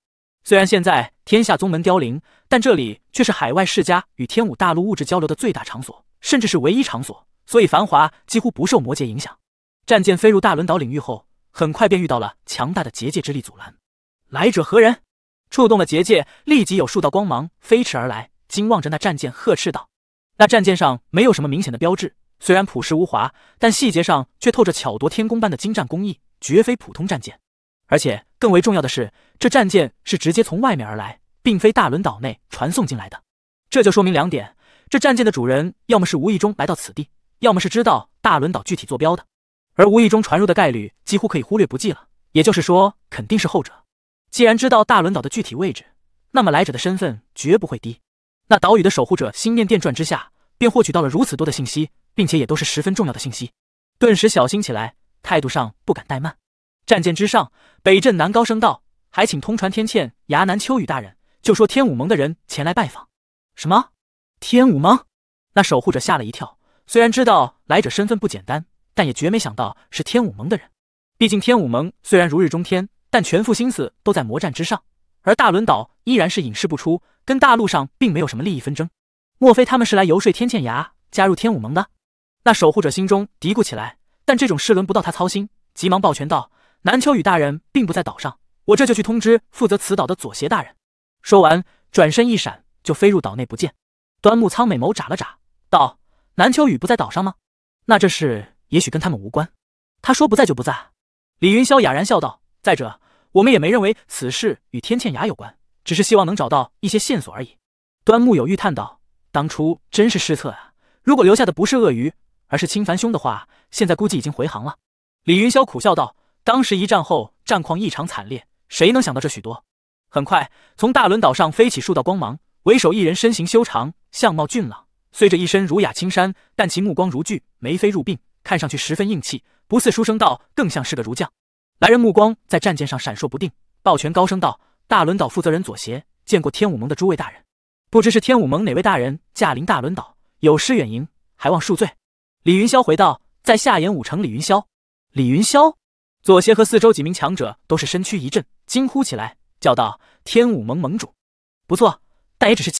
虽然现在天下宗门凋零，但这里却是海外世家与天武大陆物质交流的最大场所，甚至是唯一场所，所以繁华几乎不受魔劫影响。战舰飞入大轮岛领域后，很快便遇到了强大的结界之力阻拦。来者何人？触动了结界，立即有数道光芒飞驰而来，惊望着那战舰，呵斥道：“那战舰上没有什么明显的标志。”虽然朴实无华，但细节上却透着巧夺天工般的精湛工艺，绝非普通战舰。而且更为重要的是，这战舰是直接从外面而来，并非大轮岛内传送进来的。这就说明两点：这战舰的主人要么是无意中来到此地，要么是知道大轮岛具体坐标的。而无意中传入的概率几乎可以忽略不计了。也就是说，肯定是后者。既然知道大轮岛的具体位置，那么来者的身份绝不会低。那岛屿的守护者心念电转之下，便获取到了如此多的信息。并且也都是十分重要的信息，顿时小心起来，态度上不敢怠慢。战舰之上，北镇南高声道：“还请通传天堑崖南秋雨大人，就说天武盟的人前来拜访。”什么？天武盟？那守护者吓了一跳，虽然知道来者身份不简单，但也绝没想到是天武盟的人。毕竟天武盟虽然如日中天，但全副心思都在魔战之上，而大轮岛依然是隐世不出，跟大陆上并没有什么利益纷争。莫非他们是来游说天堑崖加入天武盟的？那守护者心中嘀咕起来，但这种事轮不到他操心，急忙抱拳道：“南秋雨大人并不在岛上，我这就去通知负责此岛的左邪大人。”说完，转身一闪，就飞入岛内不见。端木苍美眸眨了眨，道：“南秋雨不在岛上吗？那这事也许跟他们无关。”他说不在就不在。李云霄哑然笑道：“再者，我们也没认为此事与天堑崖有关，只是希望能找到一些线索而已。”端木有玉叹道：“当初真是失策啊！如果留下的不是鳄鱼……”而是清凡兄的话，现在估计已经回航了。李云霄苦笑道：“当时一战后，战况异常惨烈，谁能想到这许多？”很快，从大轮岛上飞起数道光芒，为首一人身形修长，相貌俊朗，虽着一身儒雅青衫，但其目光如炬，眉飞入鬓，看上去十分硬气，不似书生道，更像是个儒将。来人目光在战舰上闪烁不定，抱拳高声道：“大轮岛负责人左邪，见过天武盟的诸位大人，不知是天武盟哪位大人驾临大轮岛，有失远迎，还望恕罪。”李云霄回道：“在下演武城李云霄。”李云霄，左协和四周几名强者都是身躯一震，惊呼起来，叫道：“天武盟盟主，不错，但也只是。”